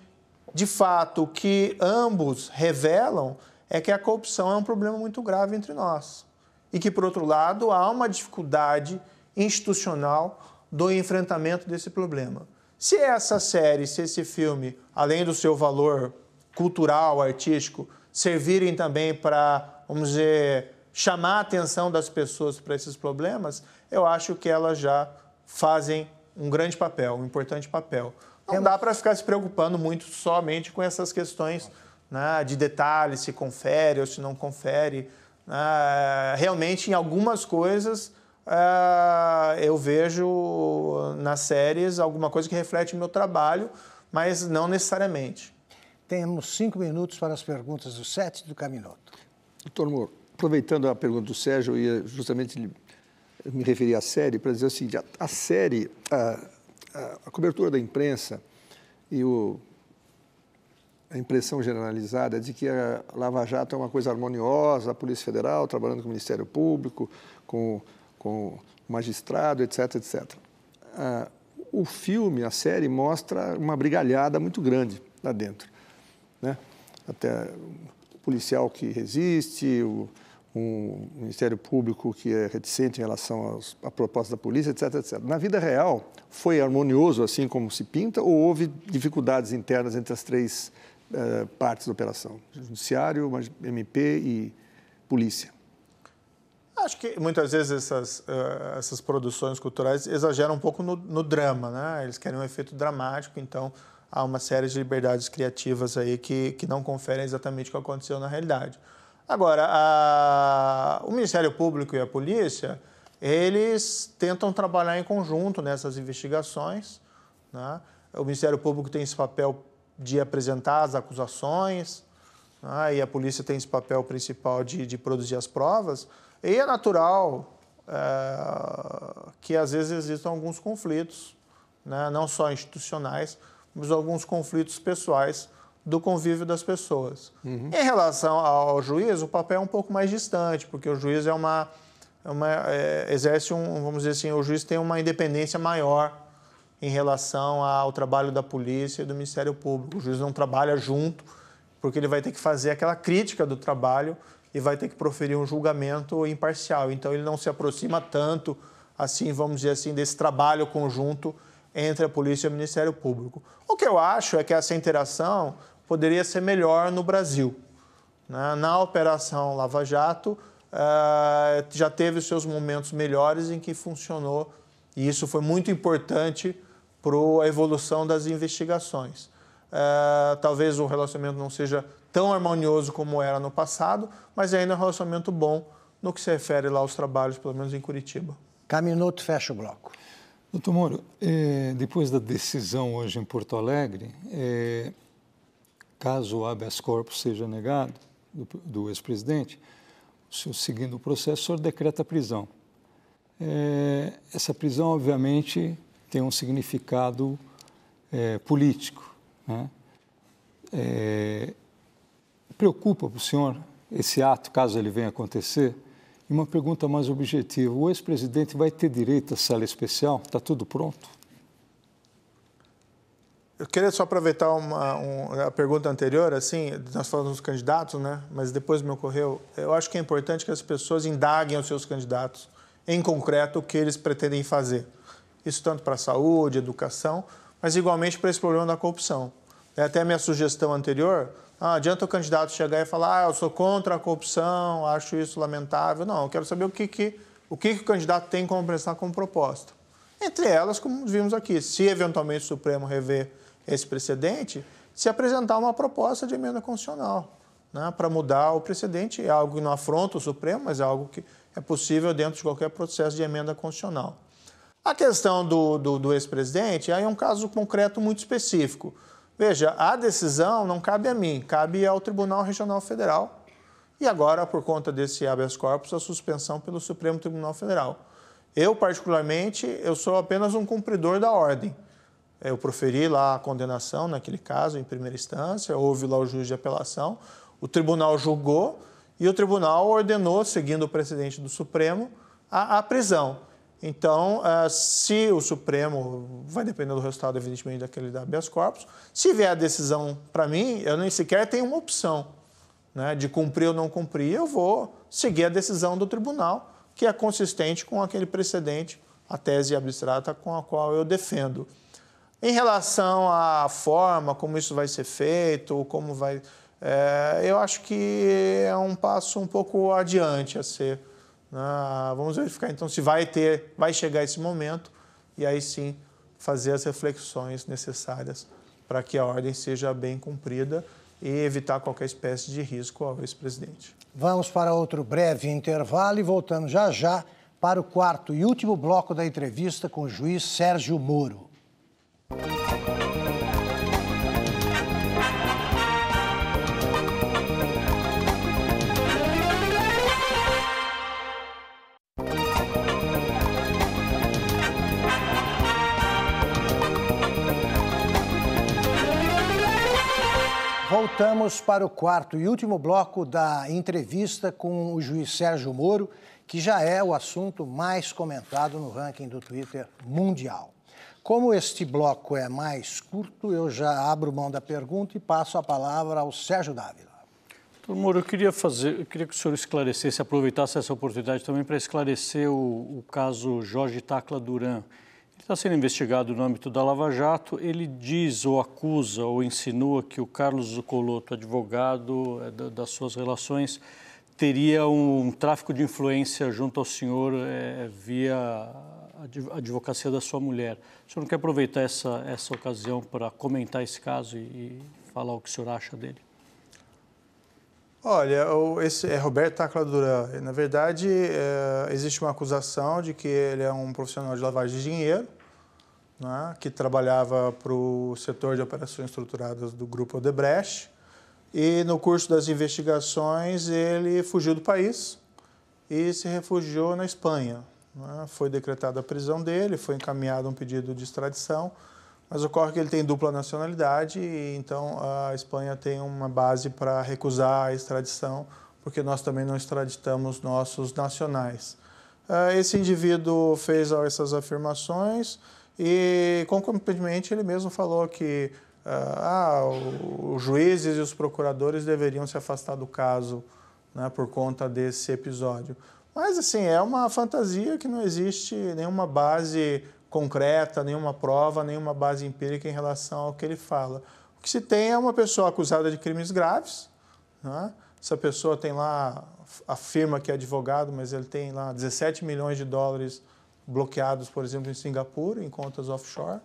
de fato, o que ambos revelam é que a corrupção é um problema muito grave entre nós. E que, por outro lado, há uma dificuldade institucional do enfrentamento desse problema. Se essa série, se esse filme, além do seu valor cultural, artístico, servirem também para, vamos dizer, chamar a atenção das pessoas para esses problemas, eu acho que elas já fazem um grande papel, um importante papel. Não dá para ficar se preocupando muito somente com essas questões né, de detalhes, se confere ou se não confere. Né, realmente, em algumas coisas, ah, eu vejo nas séries alguma coisa que reflete o meu trabalho, mas não necessariamente. Temos cinco minutos para as perguntas do Sete do Caminoto. Doutor Moro, aproveitando a pergunta do Sérgio, eu ia justamente me referir à série para dizer o seguinte: a, a série, a, a, cobertura da imprensa e o, a impressão generalizada de que a Lava Jato é uma coisa harmoniosa, a Polícia Federal trabalhando com o Ministério Público, com com o magistrado, etc, etc. Ah, o filme, a série, mostra uma brigalhada muito grande lá dentro. Né? Até o policial que resiste, o, um Ministério Público que é reticente em relação aos, à proposta da polícia, etc, etc. Na vida real, foi harmonioso assim como se pinta ou houve dificuldades internas entre as três uh, partes da operação? Judiciário, MP e polícia? Acho que muitas vezes essas, uh, essas produções culturais exageram um pouco no, no, drama, né? Eles querem um efeito dramático, então há uma série de liberdades criativas aí que, que não conferem exatamente o que aconteceu na realidade. Agora, a, o Ministério Público e a polícia, eles tentam trabalhar em conjunto nessas investigações, né? O Ministério Público tem esse papel de apresentar as acusações, né? e a polícia tem esse papel principal de, de produzir as provas, e é natural é, que às vezes existam alguns conflitos, né? não só institucionais, mas alguns conflitos pessoais do convívio das pessoas. Uhum. Em relação ao juiz, o papel é um pouco mais distante, porque o juiz é uma, é uma é, exerce um, vamos dizer assim, o juiz tem uma independência maior em relação ao trabalho da polícia e do Ministério Público. O juiz não trabalha junto, porque ele vai ter que fazer aquela crítica do trabalho e vai ter que proferir um julgamento imparcial. Então, ele não se aproxima tanto, assim, vamos dizer assim, desse trabalho conjunto entre a polícia e o Ministério Público. O que eu acho é que essa interação poderia ser melhor no Brasil. Né? Na Operação Lava Jato, Uh, já teve os seus momentos melhores em que funcionou e isso foi muito importante para a evolução das investigações. Uh, talvez o relacionamento não seja tão harmonioso como era no passado, mas ainda é um relacionamento bom no que se refere lá aos trabalhos, pelo menos em Curitiba. Caminoto fecha o bloco. Doutor Moro, é, depois da decisão hoje em Porto Alegre, é, caso o habeas corpus seja negado do, do ex-presidente, o senhor, seguindo o processo, o senhor decreta prisão. É, essa prisão, obviamente, tem um significado político. Né? preocupa para o senhor esse ato, caso ele venha acontecer? E uma pergunta mais objetiva: o ex-presidente vai ter direito à sala especial? Está tudo pronto? Eu queria só aproveitar uma, a pergunta anterior, assim, nós falamos dos candidatos, né? Mas depois me ocorreu. Eu acho que é importante que as pessoas indaguem aos seus candidatos, em concreto, o que eles pretendem fazer. Isso tanto para a saúde, educação, mas igualmente para esse problema da corrupção. É até a minha sugestão anterior ah, adianta o candidato chegar e falar, ah, eu sou contra a corrupção, acho isso lamentável. Não, eu quero saber o que, que, o, que, que o candidato tem como apresentar como proposta. Entre elas, como vimos aqui, se eventualmente o Supremo rever esse precedente, se apresentar uma proposta de emenda constitucional né, para mudar o precedente. É algo que não afronta o Supremo, mas é algo que é possível dentro de qualquer processo de emenda constitucional. A questão do, do, do ex-presidente aí é um caso concreto muito específico. Veja, a decisão não cabe a mim, cabe ao Tribunal Regional Federal. E agora, por conta desse habeas corpus, a suspensão pelo Supremo Tribunal Federal. Eu, particularmente, eu sou apenas um cumpridor da ordem. Eu proferi lá a condenação, naquele caso, em primeira instância, houve lá o juiz de apelação, o tribunal julgou e o tribunal ordenou, seguindo o precedente do Supremo, a, a prisão. Então, eh, se o Supremo, vai depender do resultado, evidentemente, daquele da habeas corpus, se vier a decisão para mim, eu nem sequer tenho uma opção né, de cumprir ou não cumprir, eu vou seguir a decisão do tribunal, que é consistente com aquele precedente, a tese abstrata com a qual eu defendo. Em relação à forma como isso vai ser feito, como vai. É, eu acho que é um passo um pouco adiante a ser ah, vamos verificar então se vai ter, vai chegar esse momento e aí sim fazer as reflexões necessárias para que a ordem seja bem cumprida e evitar qualquer espécie de risco ao ex-presidente. Vamos para outro breve intervalo e voltamos já já para o quarto e último bloco da entrevista com o juiz Sérgio Moro. Voltamos para o quarto e último bloco da entrevista com o juiz Sérgio Moro, que já é o assunto mais comentado no ranking do Twitter mundial. Como este bloco é mais curto, eu já abro mão da pergunta e passo a palavra ao Sérgio Dávila. Doutor Moro, eu queria, fazer, eu queria que o senhor esclarecesse, aproveitasse essa oportunidade também para esclarecer o, o caso Jorge Tacla Duran está sendo investigado no âmbito da Lava Jato, ele diz ou acusa ou insinua que o Carlos Zucoloto, advogado eh, das suas relações, teria um, um tráfico de influência junto ao senhor é, via a advocacia da sua mulher. O senhor não quer aproveitar essa, essa ocasião para comentar esse caso e, e falar o que o senhor acha dele? Olha, esse é Roberto Tacla Duran. Na verdade, é, existe uma acusação de que ele é um profissional de lavagem de dinheiro, né, que trabalhava para o setor de operações estruturadas do grupo Odebrecht. E no curso das investigações, ele fugiu do país e se refugiou na Espanha. Né. Foi decretada a prisão dele, foi encaminhado um pedido de extradição mas ocorre que ele tem dupla nacionalidade, e então a Espanha tem uma base para recusar a extradição, porque nós também não extraditamos nossos nacionais. É, esse indivíduo fez essas afirmações e, concomitantemente, ele mesmo falou que é, ah, os juízes e os procuradores deveriam se afastar do caso né, por conta desse episódio. Mas, assim, é uma fantasia que não existe nenhuma base concreta, nenhuma prova, nenhuma base empírica em relação ao que ele fala. O que se tem é uma pessoa acusada de crimes graves, né? essa pessoa tem lá, afirma que é advogado, mas ele tem lá 17 milhões de dólares bloqueados, por exemplo, em Singapura, em contas offshore.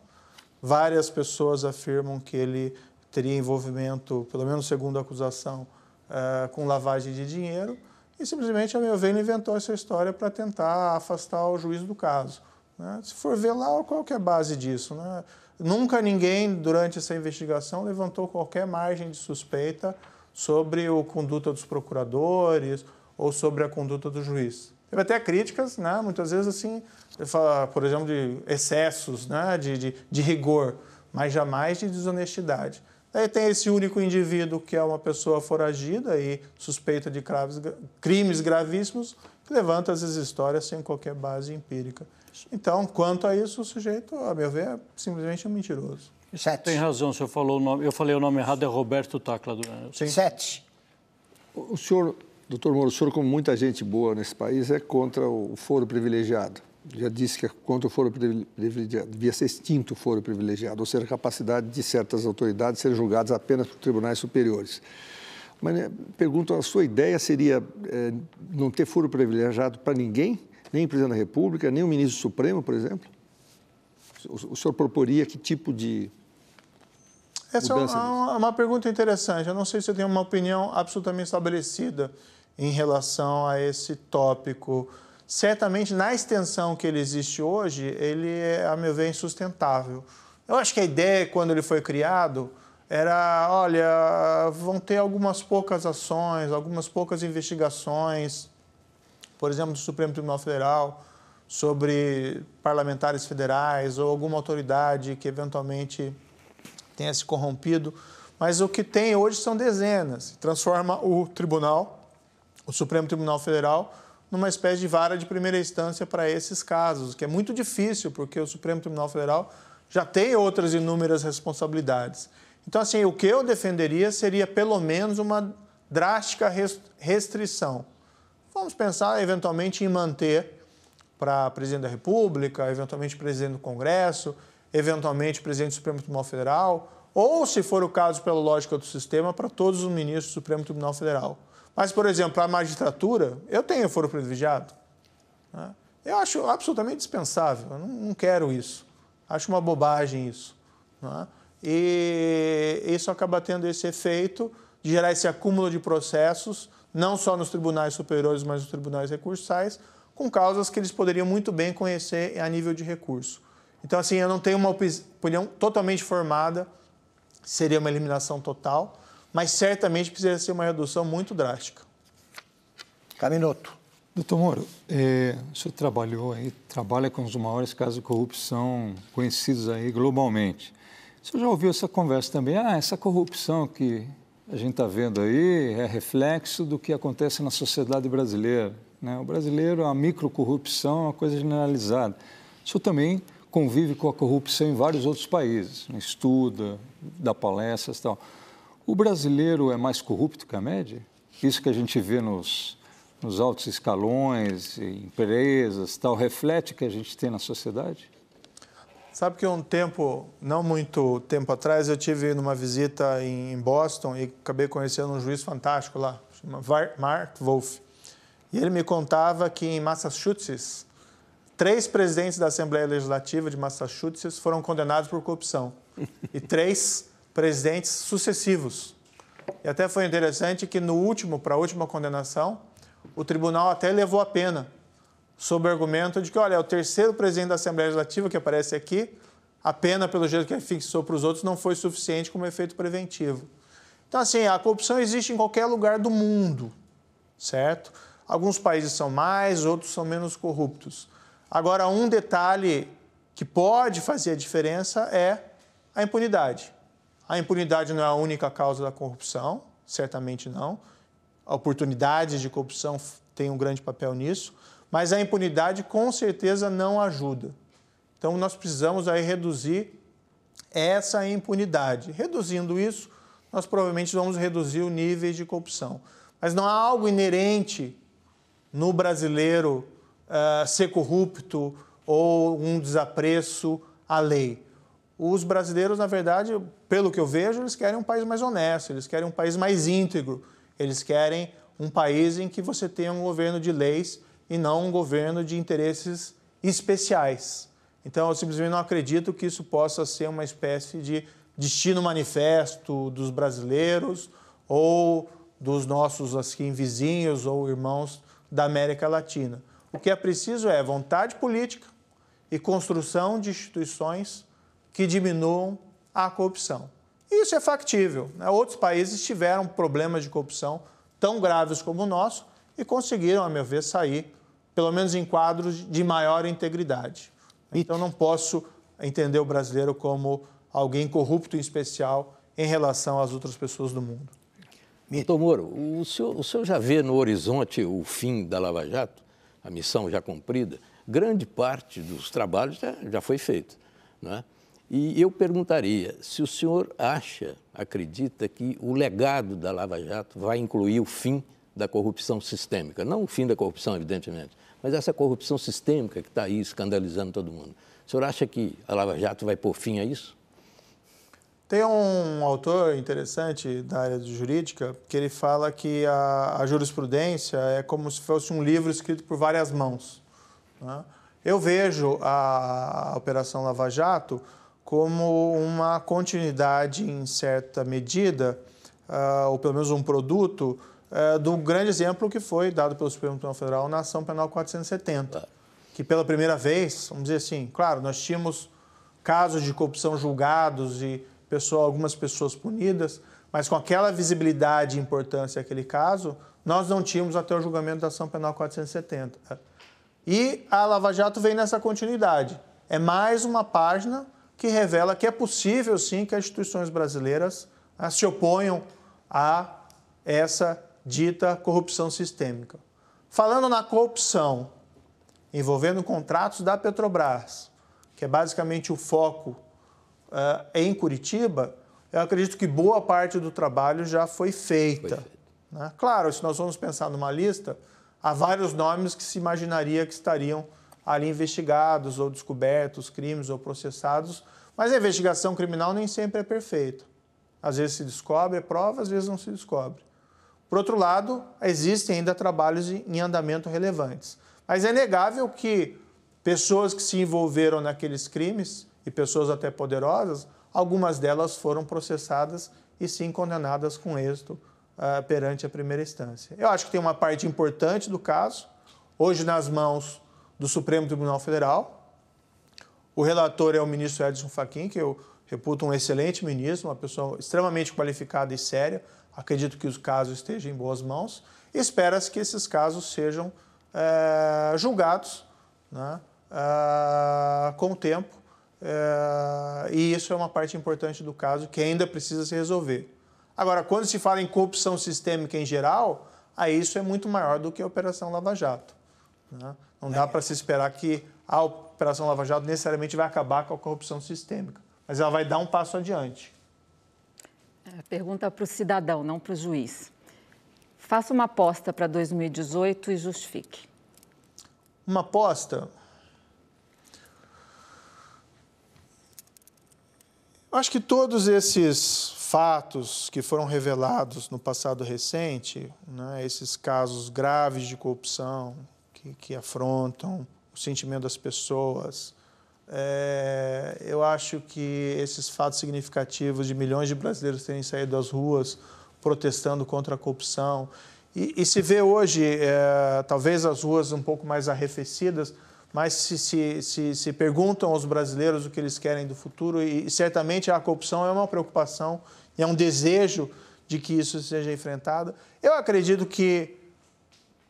Várias pessoas afirmam que ele teria envolvimento, pelo menos segundo a acusação, eh, com lavagem de dinheiro. E simplesmente, a meu ver, ele inventou essa história para tentar afastar o juízo do caso. Né? Se for ver lá, qual que é a base disso? Né? Nunca ninguém, durante essa investigação, levantou qualquer margem de suspeita sobre a conduta dos procuradores ou sobre a conduta do juiz. Teve até críticas, né? muitas vezes, assim, ah, por exemplo, de excessos, né? de, de, de rigor, mas jamais de desonestidade. Aí tem esse único indivíduo que é uma pessoa foragida e suspeita de crimes gravíssimos, que levanta essas histórias sem qualquer base empírica. Então, quanto a isso, o sujeito, a meu ver, é simplesmente um mentiroso. Sete. Tem razão, o senhor falou o nome, eu falei o nome errado, é Roberto Tacla. Do... É, Sim. Sete. O senhor, doutor Moro, o senhor, como muita gente boa nesse país, é contra o foro privilegiado. Já disse que é contra o foro privilegiado, devia ser extinto o foro privilegiado, ou seja, a capacidade de certas autoridades serem julgadas apenas por tribunais superiores. Mas né, pergunto, a sua ideia seria é, não ter foro privilegiado para ninguém? nem o presidente da República, nem o ministro Supremo, por exemplo? O, senhor proporia que tipo de. Essa é uma, é uma, pergunta interessante. Eu não sei se eu tenho uma opinião absolutamente estabelecida em relação a esse tópico. Certamente, na extensão que ele existe hoje, ele é, a meu ver, insustentável. Eu acho que a ideia, quando ele foi criado, era: olha, vão ter algumas poucas ações, algumas poucas investigações por exemplo, do Supremo Tribunal Federal, sobre parlamentares federais ou alguma autoridade que eventualmente tenha se corrompido. Mas o que tem hoje são dezenas. Transforma o tribunal, o Supremo Tribunal Federal, numa espécie de vara de primeira instância para esses casos, que é muito difícil, porque o Supremo Tribunal Federal já tem outras inúmeras responsabilidades. Então, assim, o que eu defenderia seria pelo menos uma drástica restrição Vamos pensar eventualmente em manter para presidente da República, eventualmente presidente do Congresso, eventualmente presidente do Supremo Tribunal Federal, ou, se for o caso, pela lógica do sistema, para todos os ministros do Supremo Tribunal Federal. Mas, por exemplo, a magistratura, eu tenho foro privilegiado. Né? Eu acho absolutamente dispensável, eu não, não, quero isso. Acho uma bobagem isso. Né? E isso acaba tendo esse efeito de gerar esse acúmulo de processos não só nos tribunais superiores, mas nos tribunais recursais, com causas que eles poderiam muito bem conhecer a nível de recurso. Então, assim, eu não tenho uma opinião totalmente formada, seria uma eliminação total, mas certamente precisaria ser uma redução muito drástica. Caminoto. Doutor Moro, é, o senhor trabalhou aí, trabalha com os maiores casos de corrupção conhecidos aí globalmente. O senhor já ouviu essa conversa também? Ah, essa corrupção que a gente está vendo aí é reflexo do que acontece na sociedade brasileira. Né? O brasileiro, a microcorrupção é uma coisa generalizada. Isso também convive com a corrupção em vários outros países, né? estuda, dá palestras e tal. O brasileiro é mais corrupto que a média? Isso que a gente vê nos, nos altos escalões, empresas tal, reflete o que a gente tem na sociedade? Sabe que um tempo, não muito tempo atrás, eu tive numa visita em Boston e acabei conhecendo um juiz fantástico lá, chama Mark Wolf. E ele me contava que em Massachusetts, três presidentes da Assembleia Legislativa de Massachusetts foram condenados por corrupção e três presidentes sucessivos. E até foi interessante que no último, para a última condenação, o tribunal até levou a pena sob o argumento de que, olha, é o terceiro presidente da Assembleia Legislativa que aparece aqui, a pena pelo jeito que ele é fixou para os outros não foi suficiente como efeito preventivo. Então, assim, a corrupção existe em qualquer lugar do mundo, certo? Alguns países são mais, outros são menos corruptos. Agora, um detalhe que pode fazer a diferença é a impunidade. A impunidade não é a única causa da corrupção, certamente não. A oportunidade de corrupção tem um grande papel nisso, mas a impunidade com certeza não ajuda. Então nós precisamos aí reduzir essa impunidade. Reduzindo isso, nós provavelmente vamos reduzir o nível de corrupção. Mas não há algo inerente no brasileiro uh, ser corrupto ou um desapreço à lei. Os brasileiros, na verdade, pelo que eu vejo, eles querem um país mais honesto, eles querem um país mais íntegro, eles querem um país em que você tenha um governo de leis e não um governo de interesses especiais. Então, eu simplesmente não acredito que isso possa ser uma espécie de destino manifesto dos brasileiros ou dos nossos assim, vizinhos ou irmãos da América Latina. O que é preciso é vontade política e construção de instituições que diminuam a corrupção. Isso é factível. Né? Outros países tiveram problemas de corrupção tão graves como o nosso e conseguiram, a meu ver, sair pelo menos em quadros de maior integridade. Então não posso entender o brasileiro como alguém corrupto em especial em relação às outras pessoas do mundo. Doutor Moro, o senhor, o senhor já vê no horizonte o fim da Lava Jato, a missão já cumprida? Grande parte dos trabalhos já, já foi feito. Né? E eu perguntaria se o senhor acha, acredita que o legado da Lava Jato vai incluir o fim da corrupção sistêmica. Não o fim da corrupção, evidentemente, mas essa corrupção sistêmica que está aí escandalizando todo mundo, o senhor acha que a Lava Jato vai pôr fim a isso? Tem um autor interessante da área de jurídica que ele fala que a, a jurisprudência é como se fosse um livro escrito por várias mãos. Né? Eu vejo a, a Operação Lava Jato como uma continuidade, em certa medida, uh, ou pelo menos um produto é, do grande exemplo que foi dado pelo Supremo Tribunal Federal na ação penal 470, que pela primeira vez, vamos dizer assim, claro, nós tínhamos casos de corrupção julgados e pessoa, algumas pessoas punidas, mas com aquela visibilidade e importância daquele caso, nós não tínhamos até o julgamento da ação penal 470. E a Lava Jato vem nessa continuidade. É mais uma página que revela que é possível sim que as instituições brasileiras ah, se oponham a essa dita corrupção sistêmica. Falando na corrupção envolvendo contratos da Petrobras, que é basicamente o foco uh, em Curitiba, eu acredito que boa parte do trabalho já foi feita. Foi né? Claro, se nós vamos pensar numa lista, há vários nomes que se imaginaria que estariam ali investigados ou descobertos, crimes ou processados, mas a investigação criminal nem sempre é perfeita. Às vezes se descobre, é prova, às vezes não se descobre. Por outro lado, existem ainda trabalhos em andamento relevantes. Mas é negável que pessoas que se envolveram naqueles crimes, e pessoas até poderosas, algumas delas foram processadas e sim condenadas com êxito uh, perante a primeira instância. Eu acho que tem uma parte importante do caso, hoje nas mãos do Supremo Tribunal Federal. O relator é o ministro Edson Fachin, que eu reputo um excelente ministro, uma pessoa extremamente qualificada e séria, Acredito que os casos estejam em boas mãos. Espera-se que esses casos sejam é, julgados né, é, com o tempo. É, e isso é uma parte importante do caso que ainda precisa se resolver. Agora, quando se fala em corrupção sistêmica em geral, aí isso é muito maior do que a Operação Lava Jato. Né? Não dá é. para se esperar que a Operação Lava Jato necessariamente vai acabar com a corrupção sistêmica, mas ela vai dar um passo adiante. É, pergunta para o cidadão, não para o juiz. Faça uma aposta para 2018 e justifique. Uma aposta? Eu acho que todos esses fatos que foram revelados no passado recente, né, esses casos graves de corrupção que, que afrontam o sentimento das pessoas, é, eu acho que esses fatos significativos de milhões de brasileiros terem saído das ruas protestando contra a corrupção e, e se vê hoje, é, talvez as ruas um pouco mais arrefecidas, mas se, se, se, se, perguntam aos brasileiros o que eles querem do futuro e, e certamente a corrupção é uma preocupação e é um desejo de que isso seja enfrentado. Eu acredito que,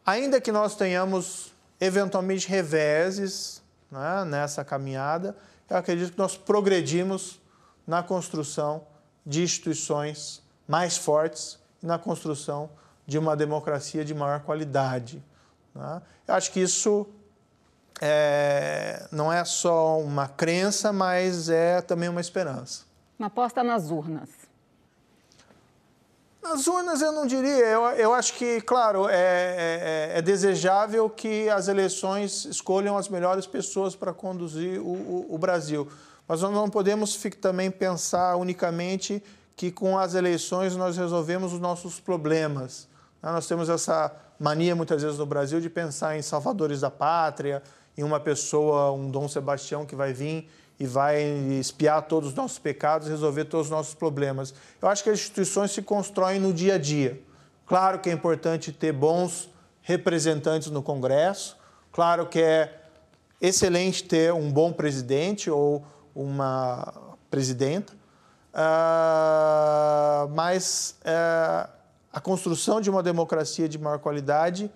ainda que nós tenhamos eventualmente reveses né, nessa caminhada, eu acredito que nós progredimos na construção de instituições mais fortes e na construção de uma democracia de maior qualidade. Né? Eu acho que isso é, não é só uma crença, mas é também uma esperança. Uma aposta nas urnas. As urnas eu não diria. Eu, eu acho que, claro, é, é, é, é desejável que as eleições escolham as melhores pessoas para conduzir o, o, o, Brasil. Mas nós não podemos também pensar unicamente que com as eleições nós resolvemos os nossos problemas. Né? Nós temos essa mania, muitas vezes, no Brasil de pensar em salvadores da pátria, em uma pessoa, um Dom Sebastião que vai vir e vai espiar todos os nossos pecados, resolver todos os nossos problemas. Eu acho que as instituições se constroem no dia a dia. Claro que é importante ter bons representantes no Congresso, claro que é excelente ter um bom presidente ou uma presidenta, uh, mas uh, a construção de uma democracia de maior qualidade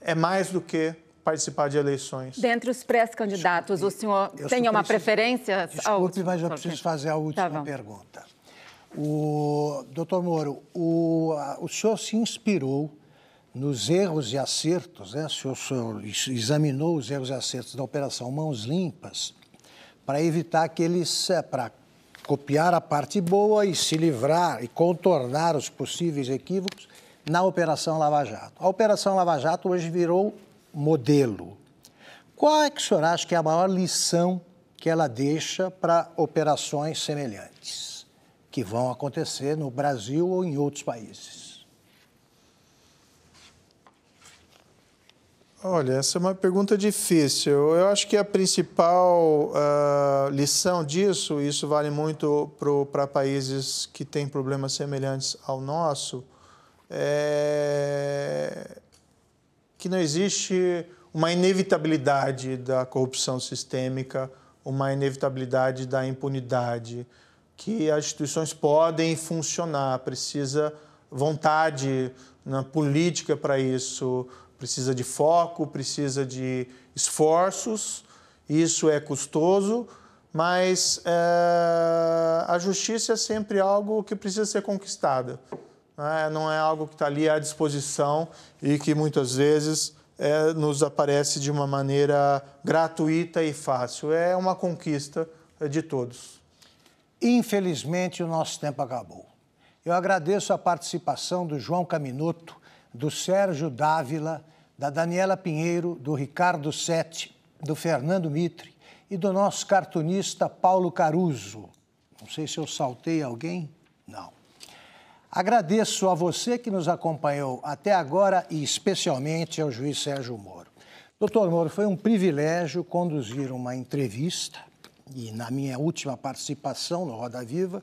é mais do que participar de eleições. Dentre os pré-candidatos, o senhor tem preciso, uma preferência? Desculpe, mas eu preciso fazer a última tá pergunta. O doutor Moro, o, o senhor se inspirou nos erros e acertos, né? o, senhor, o senhor examinou os erros e acertos da Operação Mãos Limpas para evitar que eles, é, para copiar a parte boa e se livrar e contornar os possíveis equívocos na Operação Lava Jato. A Operação Lava Jato hoje virou modelo. Qual é que o senhor acha que é a maior lição que ela deixa para operações semelhantes que vão acontecer no Brasil ou em outros países? Olha, essa é uma pergunta difícil. Eu acho que a principal uh, lição disso, isso vale muito para países que têm problemas semelhantes ao nosso, é que não existe uma inevitabilidade da corrupção sistêmica, uma inevitabilidade da impunidade, que as instituições podem funcionar, precisa vontade na né, política para isso, precisa de foco, precisa de esforços, isso é custoso, mas é, a justiça é sempre algo que precisa ser conquistada né? não é algo que está ali à disposição e que muitas vezes é, nos aparece de uma maneira gratuita e fácil. É uma conquista é, de todos. Infelizmente, o nosso tempo acabou. Eu agradeço a participação do João Caminoto, do Sérgio Dávila, da Daniela Pinheiro, do Ricardo Sete, do Fernando Mitre e do nosso cartunista Paulo Caruso. Não sei se eu saltei alguém. Não. Agradeço a você que nos acompanhou até agora e especialmente ao juiz Sérgio Moro. Doutor Moro, foi um privilégio conduzir uma entrevista e na minha última participação no Roda Viva,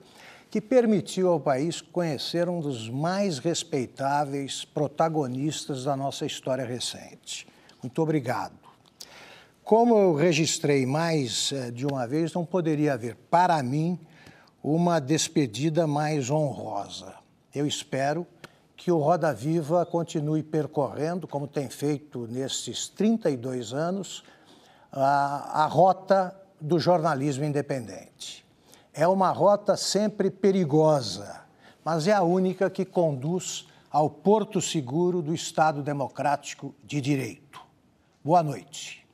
que permitiu ao país conhecer um dos mais respeitáveis protagonistas da nossa história recente. Muito obrigado. Como eu registrei mais eh, de uma vez, não poderia haver, para mim, uma despedida mais honrosa. Eu espero que o Roda Viva continue percorrendo, como tem feito nesses 32 anos, a, a rota do jornalismo independente. É uma rota sempre perigosa, mas é a única que conduz ao porto seguro do Estado Democrático de Direito. Boa noite.